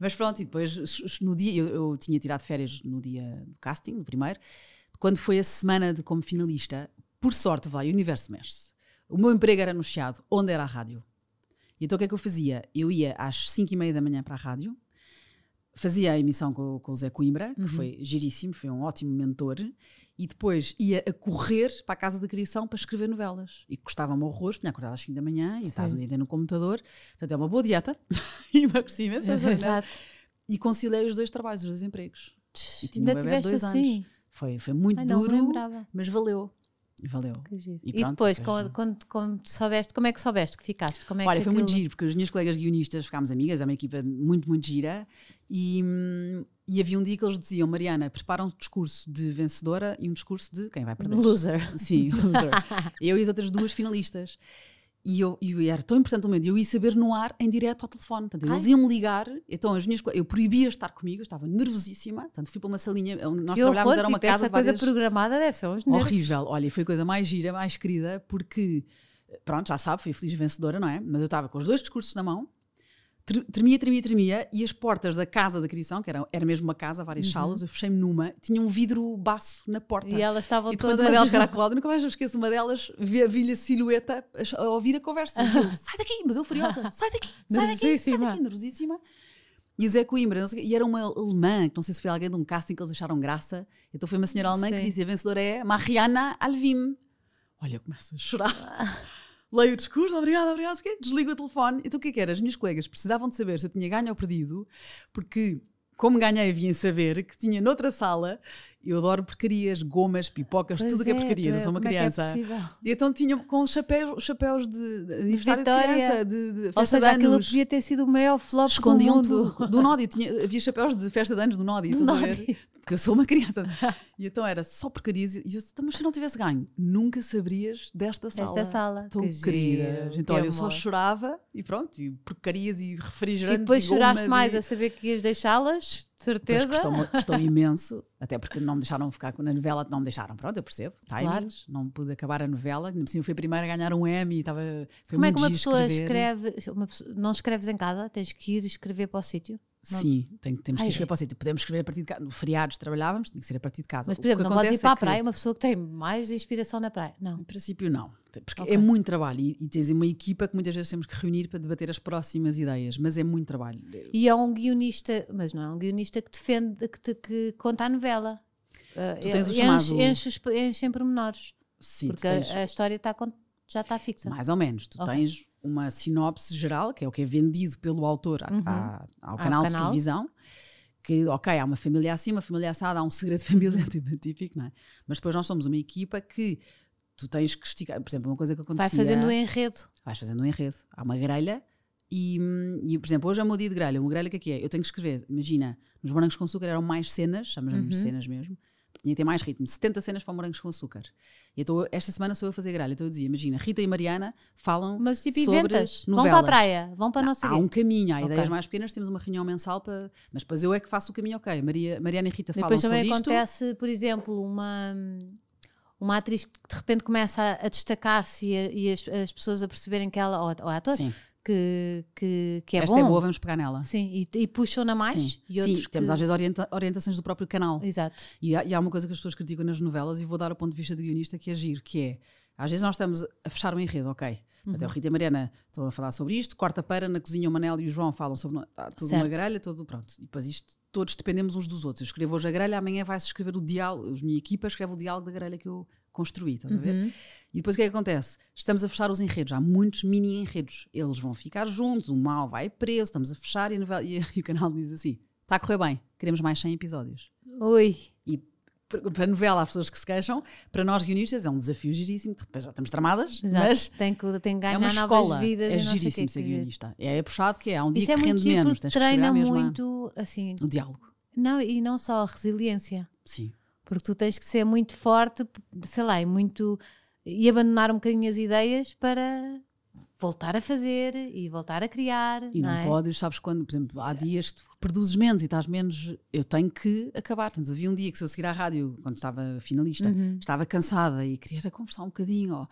Mas pronto, e depois no dia, eu, eu tinha tirado férias no dia do casting, no primeiro, quando foi a semana de como finalista, por sorte, vai, o universo mexe-se. O meu emprego era no Chiado, onde era a rádio. E então o que é que eu fazia? Eu ia às 5 e meia da manhã para a rádio, fazia a emissão com, com o Zé Coimbra, que uhum. foi giríssimo, foi um ótimo mentor, e depois ia a correr para a casa da criação para escrever novelas. E custava-me horror tinha acordado às 5 da manhã e estás ainda no computador. Portanto, é uma boa dieta. [laughs] e emagreci imenso. Exato. E conciliei os dois trabalhos, os dois empregos. E tinha ainda um bebê de dois assim? anos. Foi, foi muito Ai, duro, mas valeu. Valeu. E, pronto, e, depois, é depois quando, quando, soubeste, como é que soubeste que ficaste? Como é Olha, que foi aquilo... muito giro, porque as minhas colegas guionistas ficámos amigas, é uma equipa muito, muito gira, e, e havia um dia que eles diziam: Mariana, prepara um discurso de vencedora e um discurso de quem vai perder. Loser. Sim, loser. [laughs] Eu e as outras duas finalistas. E, eu, era tão importante o momento, eu ia saber no ar, em direto ao telefone. Portanto, eles iam-me ligar, então as minhas eu proibia estar comigo, eu estava nervosíssima. Portanto, fui para uma salinha onde nós que trabalhávamos, horror, era uma tipo, casa. Essa coisa várias... programada deve ser hoje, Horrível, olha, foi a coisa mais gira, mais querida, porque, pronto, já sabe, fui feliz vencedora, não é? Mas eu estava com os dois discursos na mão, tremia, tremia, tremia, e as portas da casa da criação, que era, era mesmo uma casa, várias uhum. salas, eu fechei-me numa, tinha um vidro baço na porta. E elas estavam e uma delas, era a Cláudia, nunca mais me esqueço, uma delas vi-lhe a silhueta a ouvir a conversa. Eu, sai daqui, mas eu furiosa, [laughs] sai daqui, sai daqui, sai daqui, nervosíssima. E o Zé Coimbra, sei, e era uma alemã, que não sei se foi alguém de um casting que eles acharam graça. Então foi uma senhora alemã Sim. que dizia: a vencedora é Mariana Alvim. Olha, eu começo a chorar. Ah leio o discurso, obrigado, obrigado, desligo o telefone. Então o que é que era? As minhas colegas precisavam de saber se eu tinha ganho ou perdido, porque como ganhei, vim saber que tinha noutra sala, eu adoro porcarias, gomas, pipocas, pois tudo o é, que é porcarias, eu sou uma é é criança. É e então tinha com os chapéus, chapéus de, de aniversário de criança, de, de festa Ou seja, de anos. aquilo podia ter sido o maior flop Escondiam do mundo. Escondiam tudo, do Nodi, tinha, havia chapéus de festa de anos do Nodi, estás a ver? porque eu sou uma criança. [laughs] e então era só porcarias. E eu disse, então, mas se não tivesse ganho, nunca saberias desta sala. Desta sala. Tão que querida. Giro, então, olha, eu só chorava e pronto, e porcarias e refrigerante E depois e choraste mais e... a saber que ias deixá-las, de certeza. estou [laughs] imenso, até porque não me deixaram ficar na novela, não me deixaram. Pronto, eu percebo. Timings, claro. Não pude acabar a novela. Assim, fui a primeira a ganhar um Emmy. Estava, Como é que uma pessoa escrever. escreve? Uma, não escreves em casa, tens que ir escrever para o sítio? Sim, tem, temos Ai, que escrever é. para o sítio. Podemos escrever a partir de casa. Feriados trabalhávamos, tinha que ser a partir de casa. Mas, por exemplo, não podes ir para a é praia que... uma pessoa que tem mais inspiração na praia? Não. Em princípio, não. Porque okay. é muito trabalho e, e, tens uma equipa que muitas vezes temos que reunir para debater as próximas ideias, mas é muito trabalho. E é um guionista, mas não é um guionista que defende, que, te, que conta a novela. Ah, tu é, tens o chamado... Enche, em pormenores. Sim, porque tens... a, história está, já está fixa. Mais ou menos. Tu okay. tens uma sinopse geral, que é o que é vendido pelo autor uhum. ao, ao, canal, canal de televisão que, ok, há uma família assim, uma família assada, há um segredo de [laughs] família tipo, típico, não é? Mas depois nós somos uma equipa que tu tens que esticar. Por exemplo, uma coisa que acontecia... Vai fazendo um enredo. vai fazendo um enredo. Há uma grelha e, hum, e por exemplo, hoje é o meu dia de grelha. Uma grelha é que é? Eu tenho que escrever, imagina, nos Morangos com Açúcar eram mais cenas, chamamos-lhes uhum. cenas mesmo, tinha que ter mais ritmo, 70 cenas para morangos com açúcar. E então esta semana sou eu a fazer gralha, então eu dizia, imagina, Rita e Mariana falam Mas, tipo, sobre inventas. novelas. Vão para a praia, vão para a nossa Há um caminho, há okay. ideias mais pequenas, temos uma reunião mensal, para, mas depois eu é que faço o caminho, ok, Maria, Mariana e Rita falam sobre isto. Depois também acontece, por exemplo, uma uma atriz que de repente começa a, destacar-se e, a, e as, as, pessoas a perceberem que ela, ou, ou ator, Sim que, que, que é Esta é bom. é boa, vamos pegar nela. Sim, e, e puxam-na mais. Sim, e Sim que... temos às vezes orienta, orientações do próprio canal. Exato. E há, e há, uma coisa que as pessoas criticam nas novelas, e vou dar o ponto de vista de guionista que é giro, que é, às vezes nós estamos a fechar um enredo, ok? É uhum. Até o Rita e a Mariana estão a falar sobre isto, quarta-feira na cozinha o Manel e o João falam sobre ah, tudo certo. uma grelha, tudo pronto. E depois isto, todos dependemos uns dos outros. Eu escrevo hoje a grelha, amanhã vai-se escrever o diálogo, a minha equipa escreve o diálogo da grelha que eu construir, estás uhum. a ver? Uhum. E depois o que é que acontece? Estamos a fechar os enredos, há muitos mini enredos. Eles vão ficar juntos, o mal vai preso, estamos a fechar e, a novela, e, [laughs] e o canal diz assim: está a correr bem, queremos mais 100 episódios. Oi! E para a novela, há pessoas que se queixam, para nós guionistas é um desafio giríssimo, já estamos tramadas, Exato. mas tem que, tem que é ganhar é uma escola, vidas. É giríssimo é ser guionista. É, é puxado que é, há um Isso dia é que rende menos, tens treina que muito, a... assim, o diálogo. Não, e não só a resiliência. Sim. Porque tu tens que ser muito forte, sei lá, e muito. e abandonar um bocadinho as ideias para voltar a fazer e voltar a criar. E não, não é? podes, sabes quando, por exemplo, há dias que produzes menos e estás menos. Eu tenho que acabar. Portanto, havia um dia que se eu seguir à rádio, quando estava finalista, uhum. estava cansada e queria conversar um bocadinho. Ó.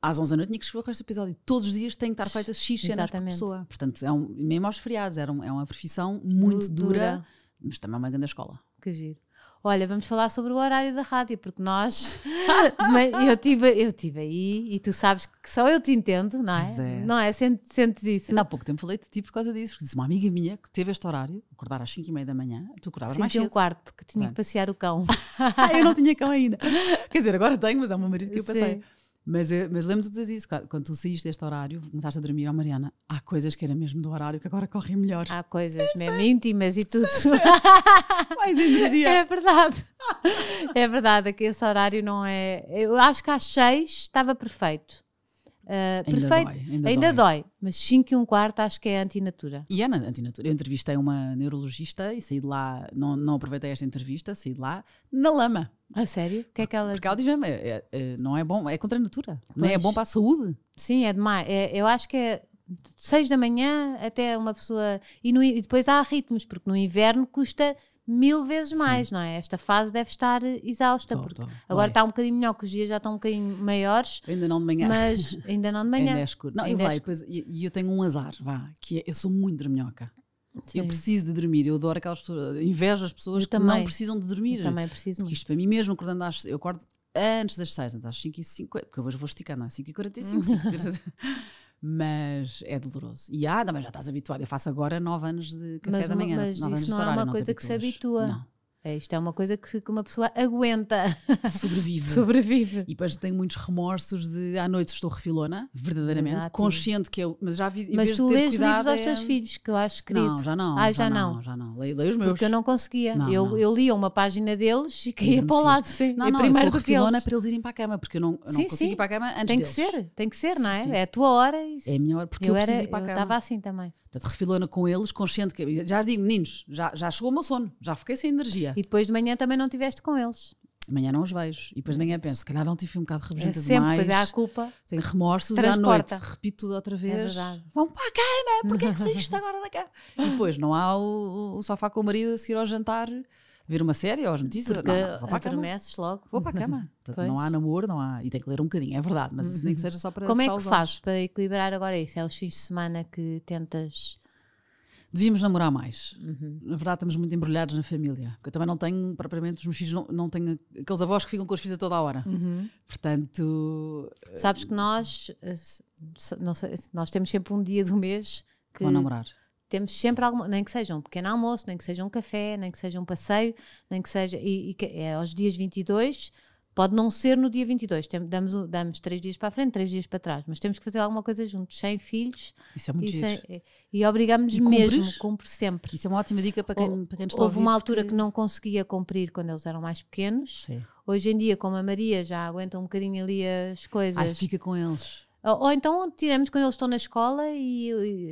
às 11 da noite tinha que escrever com este episódio. Todos os dias tem que estar feita X cenas por pessoa. Portanto, é um, mesmo aos feriados, um, é uma profissão muito dura, dura, mas também é uma grande escola. Que giro olha, vamos falar sobre o horário da rádio, porque nós, [laughs] eu tive, eu tive aí, e tu sabes que só eu te entendo, não é? é. Não é? Sente, sente isso. Ainda há pouco tempo falei de ti por causa disso, porque disse uma amiga minha que teve este horário, acordar às 5 e meia da manhã, tu acordavas mais cedo. um quarto, porque tinha Pronto. que passear o cão. [laughs] Ah, eu não tinha cão [laughs] ainda. Quer dizer, agora tenho, mas é uma marido que eu passei. Sim. Mas, eh, mas lembro-te de dizer isso, quando tu saíste deste horário, começaste a dormir, ó oh, Mariana, há coisas que era mesmo do horário que agora correm melhor. Há coisas sim, mesmo sim. íntimas e tudo. Sim, [laughs] Mais energia. É verdade. É verdade, é que esse horário não é. Eu acho que às seis estava perfeito. Uh, perfeito. Dói, ainda, ainda dói. dói. Mas 5 e um quarto acho que é antinatura. E é anti antinatura. Eu entrevistei uma neurologista e saí de lá, não, não aproveitei esta entrevista, saí de lá na lama. A sério? O que é que ela Porque ela diz mesmo, é, é, é, não é bom, é contra a natura, é pois. não é bom para a saúde. Sim, é demais. É, eu acho que é 6 da manhã até uma pessoa. E, no, e depois há ritmos, porque no inverno custa mil vezes Sim. mais, não é? Esta fase deve estar eh, exausta, tô, porque tô. agora está um bocadinho melhor, que os dias já estão um bocadinho maiores. Ainda não de manhã. Mas [laughs] ainda não de manhã. É ainda é escuro. Não, ainda eu, é escuro. Pois, eu, eu tenho um azar, vá, que é, eu sou muito dorminhoca. Sim. Eu preciso de dormir, eu adoro aquelas pessoas, invejo as pessoas eu que também. não precisam de dormir. Eu também preciso muito. Isto para mim mesmo, acordando às, eu acordo antes das 6, às 5 h 50, porque eu vou esticar, não é? 5 h 45, 5 e 45. [laughs] [laughs] mas é doloroso. E ah, não, mas já estás habituado. Eu faço agora nove anos de café mas, da é manhã. Mas isso não é uma coisa que se habitua. Não. É, isto é uma coisa que, que uma pessoa aguenta. [laughs] Sobrevive. Sobrevive. E depois tenho muitos remorsos de à noite estou refilona, verdadeiramente, Verdade. consciente que eu. Mas já vi. Mas tu lês livros aos é... teus filhos, que eu acho querido. Não, já não. Ah, já, já não. não. Já não. Leio, leio os meus. Porque eu não conseguia. Não, eu, não. eu lia uma página deles e caía para o assim. lado, sim. Não, não, primeiro eu sou refilona para eles irem para a cama, porque eu não, não sim, consigo sim. ir para a cama antes Tem deles. que ser, tem que ser, não é? Sim, é a tua hora. E... É a minha hora, porque eu, eu era, ir para a cama. Eu estava assim também. Portanto, refilona com eles, consciente que. Já digo, meninos, já, já chegou o meu sono, já fiquei sem energia. E depois de manhã também não estiveste com eles. Amanhã não os vejo. E depois de manhã penso, se calhar não tive um bocado rebujante é sempre, demais. Sempre, pois é a culpa. Tenho remorsos à noite. Repito tudo outra é vez. É Vão para a cama, porquê é que saíste agora da cama? E depois não há o, o sofá com o marido a seguir ao jantar ver uma série ou as notícias. Porque não, não, vou para a cama. logo. Vou para a cama. [laughs] Não há namoro, não há. E tem que ler um bocadinho, é verdade, mas nem que seja só para. Como é que fazes para equilibrar agora isso? É os fins de semana que tentas Devíamos namorar mais. Uhum. Na verdade, estamos muito embrulhados na família. Porque eu também não tenho, propriamente, os meus filhos não, não têm aqueles avós que ficam com os filhos a toda a hora. Uhum. Portanto. Eh, Sabes que nós, eh, sei, nós temos sempre um dia do mês que. Vão namorar. Temos sempre alguma, nem que seja um pequeno almoço, nem que seja um café, nem que seja um passeio, nem que seja. E, e é aos dias 22 Pode não ser no dia 22, tem, damos, damos três dias para a frente, três dias para trás, mas temos que fazer alguma coisa juntos, sem filhos. Isso é muito e, sem, e obrigamos mesmo, cumpre sempre. Isso é uma ótima dica para quem, Ou, para quem está Houve uma altura porque... que não conseguia cumprir quando eles eram mais pequenos. Sim. Hoje em dia, como a Maria já aguenta um bocadinho ali as coisas. Ai, fica com eles. Ou então tiramos quando eles estão na escola e,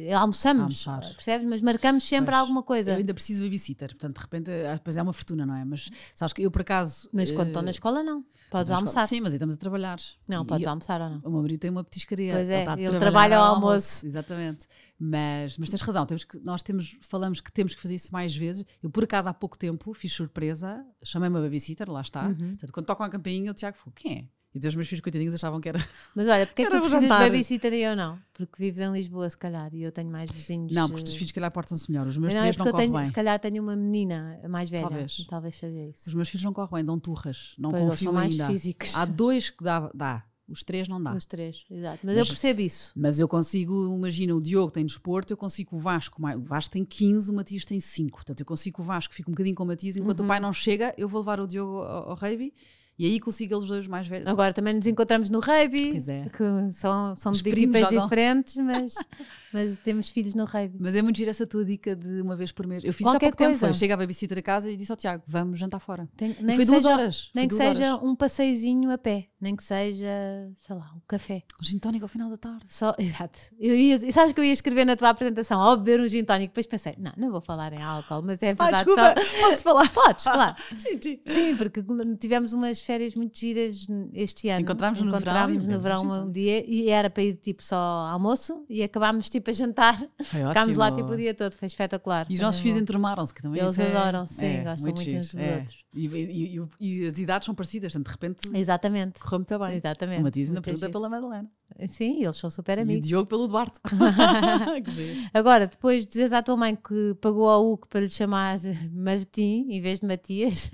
e almoçamos. Almoçar. Percebes? Mas marcamos sempre pois, alguma coisa. Eu ainda preciso de babysitter, portanto, de repente, ah, depois é uma fortuna, não é? Mas sabes que eu por acaso. Mas quando estão na eh, escola, não. Podes almoçar. Escola, sim, mas aí estamos a trabalhar. Não, e podes eu, almoçar ou não. O meu marido tem uma petiscaria. Pois é, ele, ele trabalha ao almoço. almoço. Exatamente. Mas, mas tens razão, temos que, nós temos, falamos que temos que fazer isso mais vezes. Eu, por acaso, há pouco tempo fiz surpresa, chamei uma babysitter, lá está. Uhum. Portanto, quando tocam a campainha, o Tiago falou: quem é? e os meus filhos coitadinhos achavam que era. Mas olha, porque é [laughs] que tu precisas jantar. de babysitter eu não? Porque vives em Lisboa, se calhar, e eu tenho mais vizinhos. Não, eh, porque os teus filhos, se calhar, portam-se melhor. Os meus não, é três é não correm bem. Se calhar tenho uma menina mais velha. Talvez. Talvez seja isso. Os meus filhos não correm bem, dão turras. Não pois confio são ainda. mais físicos. Há dois que dá. dá. Os três não dá. Os três, exato. Mas, mas eu percebo isso. Mas eu consigo, imagina, o Diogo tem desporto, eu consigo o Vasco. O Vasco tem 15, o Matias tem 5. Portanto, eu consigo o Vasco, fico um bocadinho com o Matias. Enquanto uhum. o pai não chega, eu vou levar o Diogo ao, ao rugby e aí consigo eles dois mais velhos. Agora também nos encontramos no rugby, é. que são, são de equipas diferentes, mas [laughs] Mas temos filhos no reino Mas é muito gira essa tua dica de uma vez por mês. Eu fiz Qualquer há pouco coisa. tempo. Chega Chegava a bicicleta a casa e disse ao Tiago: vamos jantar fora. Tem, nem foi duas seja, horas. Nem que seja um passeizinho a pé, nem que seja, sei lá, um café. Um gin tónico ao final da tarde. Só, [laughs] exato. Eu ia, sabes que eu ia escrever na tua apresentação ao beber um gin tónico, depois pensei: não, não vou falar em álcool, mas é ah, verdade. Ah, desculpa, só... [laughs] posso falar? Podes, claro. [laughs] Sim, porque tivemos umas férias muito giras este ano. Encontramos, Encontramos no verão, no verão um dia e era para ir tipo só almoço e acabámos tipo tipo a jantar. Foi [laughs] Ficámos lá tipo o dia todo, foi espetacular. E os nossos filhos enturmaram-se, que também Eles é... adoram, sim, é, gostam muito, muito uns dos é. outros. E, e, e, e, as idades são parecidas, então de repente. Exatamente. Correu muito bem. Exatamente. O Matias ainda pergunta pela Madalena. Eh, sim, eles são super amigos. E o Diogo pelo Duarte. [laughs] [laughs] Agora, depois dizes à tua mãe que pagou ao UC para lhe chamar Martim em vez de Matias,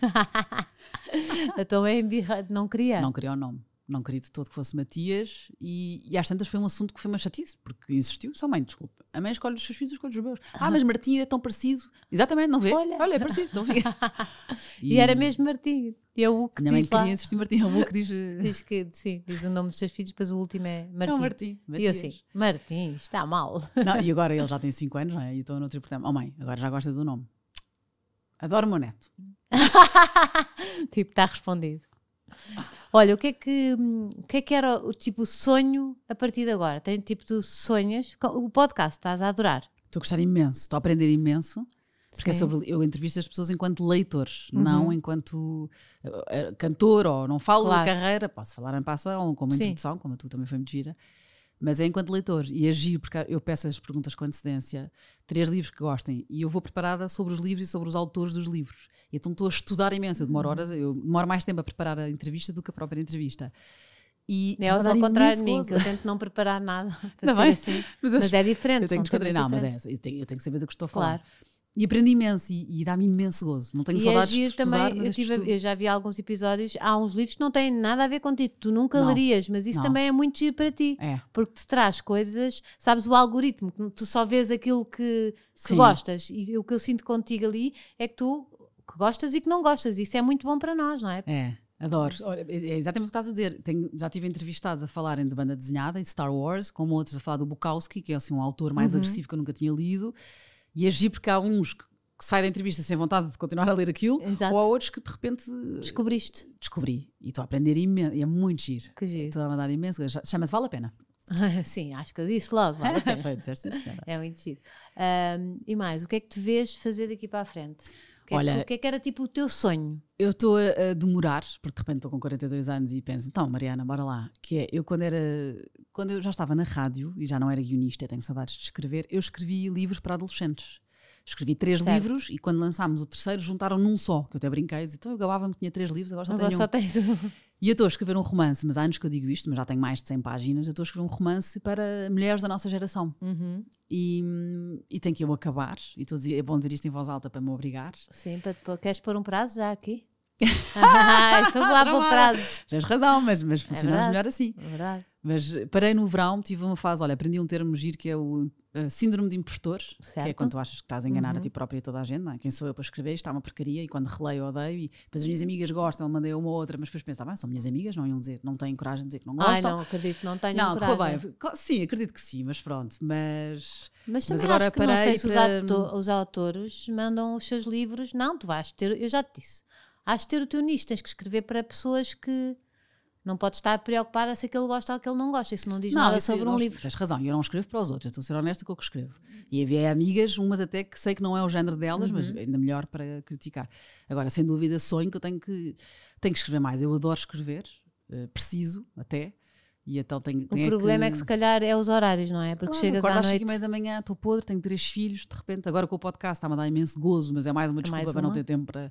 a tua mãe não queria. Não queria o nome não queria de todo que fosse Matias, e, e às tantas foi um assunto que foi uma chatice, porque insistiu, só mãe, desculpa. A mãe escolhe os seus filhos, escolhe os meus. Ah, ah, mas Martim é tão parecido. Exatamente, não vê? Olha, Olha é parecido, não vê. e, [laughs] e, era mesmo Martim. E é o que Minha mãe queria insistir Martim, é o que diz. Eh, [laughs] diz que, sim, diz o nome dos seus filhos, depois o último é, é Martim. Não, Martim. Matias. E eu assim, Martim, está mal. [laughs] Não, e agora ele já tem 5 anos, não é? E estou no outro programa. Oh mãe, agora já gosta do nome. Adoro o meu neto. tipo, está respondido. Olha, o que é que, o que, é que era o tipo sonho a partir de agora? Tem tipo de sonhas? O podcast estás a adorar. Estou a gostar imenso, estou a aprender imenso. Porque é sobre, eu entrevisto as pessoas enquanto leitores, uhum. não enquanto eh, eh, cantor, ou não falo claro. da carreira, posso falar em passão, como introdução, como a tu também foi muito gira, mas é enquanto leitor e agir, porque eu peço as perguntas com antecedência, três livros que gostem, e eu vou preparada sobre os livros e sobre os autores dos livros. E então estou a estudar imenso, eu demoro uhum. horas, eu demoro mais tempo a preparar a entrevista do que a própria entrevista. E Nelas ao contrário de mim, que eu tento não preparar nada. [laughs] Não é? assim. mas, mas, é diferente. Eu tenho que não, mas é, eu tenho, eu tenho que saber do que estou a falar. Claro. E aprendi imenso e, e dá-me imenso gozo. Não tenho e é saudades é de estudar, também, eu, é tive, eu, já vi alguns episódios, há uns livros que não têm nada a ver contigo, tu nunca não, lerias, mas isso não. também é muito giro para ti, é. porque te traz coisas, sabes o algoritmo, tu só vês aquilo que, que gostas. E o que eu sinto contigo ali é que tu que gostas e que não gostas, isso é muito bom para nós, não é? É. Adoro. É, é exatamente o que estás a dizer. Tenho, já tive entrevistados a falarem de banda desenhada e Star Wars, como outros a falar do Bukowski, que é assim, um autor mais uhum. agressivo que eu nunca tinha lido e agir, porque há uns que saem da entrevista sem vontade de continuar a ler aquilo, Exato. ou há outros que de repente. Descobriste. Descobri. E estou a aprender imenso, e é muito giro. Que giro. Estou a mandar imenso, chama-se Vale a Pena. [laughs] Sim, acho que eu disse logo. Vale a [laughs] pena. Foi, é muito giro. Um, e mais, o que é que tu vês fazer daqui para a frente? É que Olha, o que é que era tipo o teu sonho? Eu estou a, a, demorar, porque de repente estou com 42 anos e penso, então Mariana, bora lá. Que é, eu quando era, quando eu já estava na rádio e já não era guionista, tenho saudades de escrever, eu escrevi livros para adolescentes. Escrevi três certo. livros e quando lançámos o terceiro juntaram num só, que eu até brinquei, então eu gabava-me que tinha três livros, agora só tenho só um. Tens... E eu estou a escrever um romance, mas há anos que eu digo isto, mas já tenho mais de 100 páginas. Eu estou a escrever um romance para mulheres da nossa geração. Uhum. E, e tenho que eu acabar. E estou a dizer, é bom dizer isto em voz alta para me obrigar. Sim, para, queres pôr um prazo já aqui? [laughs] [laughs] ah, sou boa para prazos. Tens razão, mas, mas funcionamos é melhor assim. É verdade. Mas eh, parei no verão, tive uma fase, olha, aprendi um termo giro que é o eh, síndrome de impostor, certo. que é quando tu achas que estás a enganar uhum. a ti própria e toda a gente, não é? quem sou eu para escrever, isto está uma porcaria e quando releio odeio e depois as minhas uhum. amigas gostam, eu mandei uma ou outra, mas depois pensava, ah, são minhas amigas, não iam dizer, não têm coragem de dizer que não gostam. Ai não, acredito, não tenho não, coragem. Bem, sim, acredito que sim, mas pronto, mas... Mas também mas acho que não sei se os, os autores mandam os seus livros, não, tu vais ter, eu já te disse, vais ter o teu nicho, tens que escrever para pessoas que não pode estar preocupada se aquele gosta ou que ele não gosta. Isso não diz não, nada sobre um não, livro. Tens razão, eu não escrevo para os outros, estou a ser honesta com o que escrevo. E havia amigas, umas até que sei que não é o género delas, uhum. mas ainda melhor para criticar. Agora, sem dúvida, sonho que eu tenho que, tenho que escrever mais. Eu adoro escrever, eh, preciso até. E então tenho, tenho o é problema é que... é que... se calhar é os horários, não é? Porque claro, chegas à noite... às sete e meia da manhã, estou podre, tenho três filhos, de repente, agora com o podcast está-me a dar imenso gozo, mas é mais uma é desculpa é mais uma? para não ter tempo para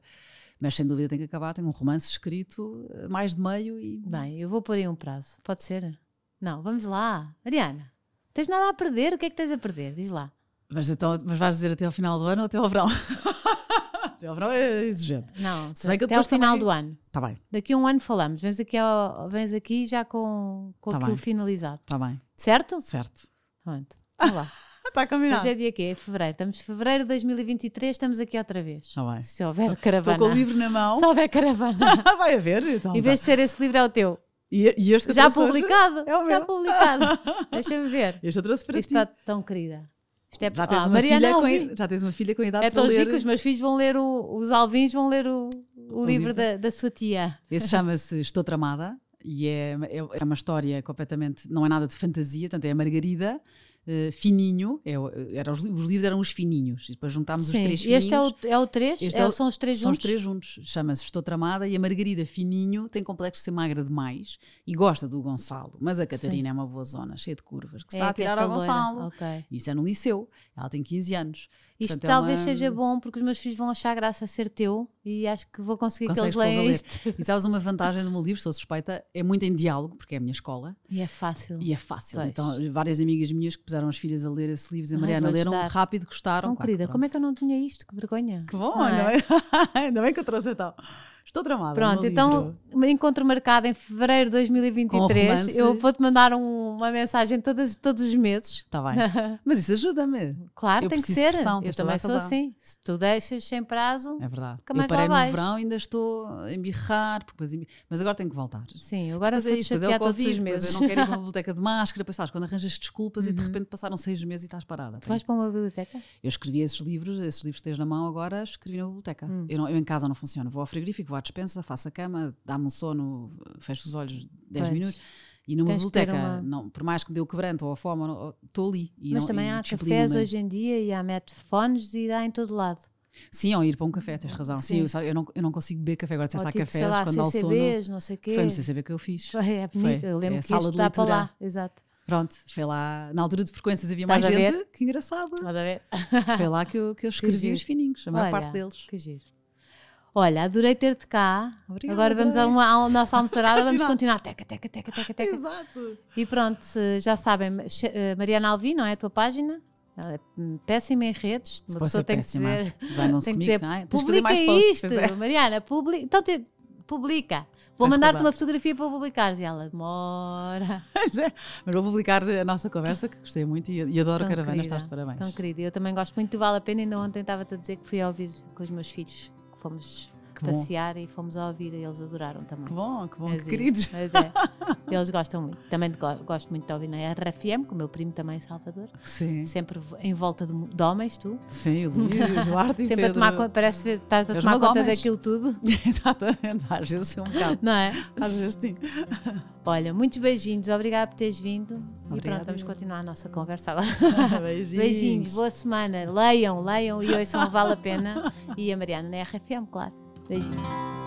mas sem dúvida tem que acabar. Tenho um romance escrito eh, mais de meio e. Bem, eu vou pôr aí um prazo, pode ser? Não, vamos lá. Ariana, tens nada a perder? O que é que tens a perder? Diz lá. Mas, então, mas vais dizer até ao final do ano ou até ao verão? [laughs] até ao verão é exigente. Não, Se bem que até ao final também... do ano. Está bem. Daqui a um ano falamos. Vens aqui, ao, vens aqui já com, com tá aquilo bem. finalizado. Está bem. Certo? Certo. Pronto. Vamos lá. Está combinado. Hoje é dia quê? É fevereiro. Estamos em fevereiro de 2023, estamos aqui outra vez. Tá bem. Se houver caravana. Estou com o livro na mão. Se houver caravana. [laughs] Vai haver. Então, em tá. vez de ser esse livro, é o teu. E, e este que já publicado. É o meu. Já publicado. [laughs] Deixa-me ver. Este eu trouxe para Isto ti. está tão querida. Isto é já, tens ah, uma filha com, já tens uma filha com idade é para ler. É tão chique, os meus filhos vão ler, o, os Alvins vão ler o, o, o livro, livro da, da sua tia. Esse chama-se Estou Tramada e é, é, é uma história completamente, não é nada de fantasia, portanto é a Margarida eh, fininho, é, eh, era, os, os, livros eram os fininhos, e depois juntámos Sim. os três fininhos. Este é o, é o três? Este é, é o, são os três juntos? São os três juntos, chama-se Estou Tramada, e a Margarida Fininho tem complexo de ser magra demais, e gosta do Gonçalo, mas a Catarina Sim. é uma boa zona, cheia de curvas, que se é está a é tirar ao Gonçalo, okay. isso é no liceu, ela tem 15 anos. Isto Portanto, é talvez é uma... seja bom porque os meus filhos vão achar graça ser teu e acho que vou conseguir Consegues que eles leiam isto. E sabes uma vantagem do meu livro, sou suspeita, é muito em diálogo, porque é a minha escola. E é fácil. E é fácil. Pois. Então, várias amigas minhas que puseram as filhas a ler esse livro, e a Mariana, leram rápido, gostaram. Bom, claro, querida, como é que eu não tinha isto? Que vergonha. Que bom, não é? não é [laughs] ainda bem que eu trouxe então. Estou tramada. Pronto, então encontro marcado em fevereiro de 2023. Eu vou-te mandar um, uma mensagem todos todos os meses. Está bem. [laughs] Mas isso ajuda-me. Claro, eu tem que ser. Pressão, eu também sou assim. Se tu deixas sem prazo, é verdade. Nunca mais eu parei vais. no verão ainda estou a embirrar, depois mas agora tenho que voltar. Sim, agora depois é isto, depois é o Covid, todos meses. eu não quero ir para uma [laughs] biblioteca de máscara, depois estás, quando arranjas desculpas uhum. e de uhum. repente passaram seis meses e estás parada. Tu vais para uma biblioteca? Eu escrevi esses livros, esses livros que tens na mão agora, escrevi na biblioteca. Uhum. Eu, não, eu em casa não funciona, vou ao frigorífico, vou à faço a cama, dá-me um sono, fecho os olhos 10 pois. minutos. E numa Tens biblioteca, uma... não, por mais que me dê o quebranto ou a fome, estou ali. Mas não, também há cafés hoje em dia e há metafones e há em todo lado. Sim, ou ir para um café, tens razão. Sim, Sim eu, eu, não, eu não consigo beber café, agora Se está tipo, cafés lá, quando CCBs, sono. não sei quê. Foi no CCB que eu fiz. Foi, é bonito, foi. eu lembro é, que sala de para lá, exato. Pronto, foi lá, na altura de frequências havia mais gente, que engraçado. ver? Foi lá que eu, que eu [laughs] escrevi que os fininhos, a maior Olha, parte deles. Que giro. Olha, adorei ter-te cá. Obrigada, Agora vamos à uma, nossa [laughs] almoçarada, vamos continuar. Teca, teca, teca, teca, teca. Exato. E pronto, já sabem, eh, Mariana Alvi, não é a tua página? Ela é péssima em redes. Uma pessoa tem péssima. que dizer. [laughs] tem que dizer. É? publica isto, é. Mariana, publica. Então, te, publica. Vou mandar-te uma fotografia para publicares. E ela demora. [laughs] É, mas vou publicar a nossa conversa, que gostei muito e, adoro tão caravana, estás de parabéns. Então, querida, eu também gosto muito, vale a pena. Ainda ontem estava-te a dizer que fui ao ouvir com os meus filhos fomos que passear e fomos a ouvir e eles adoraram também. Que bom, que bom, mas, é que queridos. Mas é, [laughs] eles gostam muito. Também gosto muito de ouvir na RFM, com o meu primo também é Salvador. Sim. Sempre em volta de, de homens, tu. Sim, o Luís, [laughs] Eduardo e Sempre Pedro. a tomar, parece que estás a tomar conta homens. daquilo tudo. [laughs] Exatamente, às vezes um bocado. Não é? Às vezes sim. Olha, muitos beijinhos, obrigada por teres vindo. Obrigada. E pronto, vamos continuar a nossa conversa lá. beijinhos. beijinhos, boa semana. Leiam, leiam e ouçam, vale a pena. E a Mariana na RFM, claro. Beijinhos.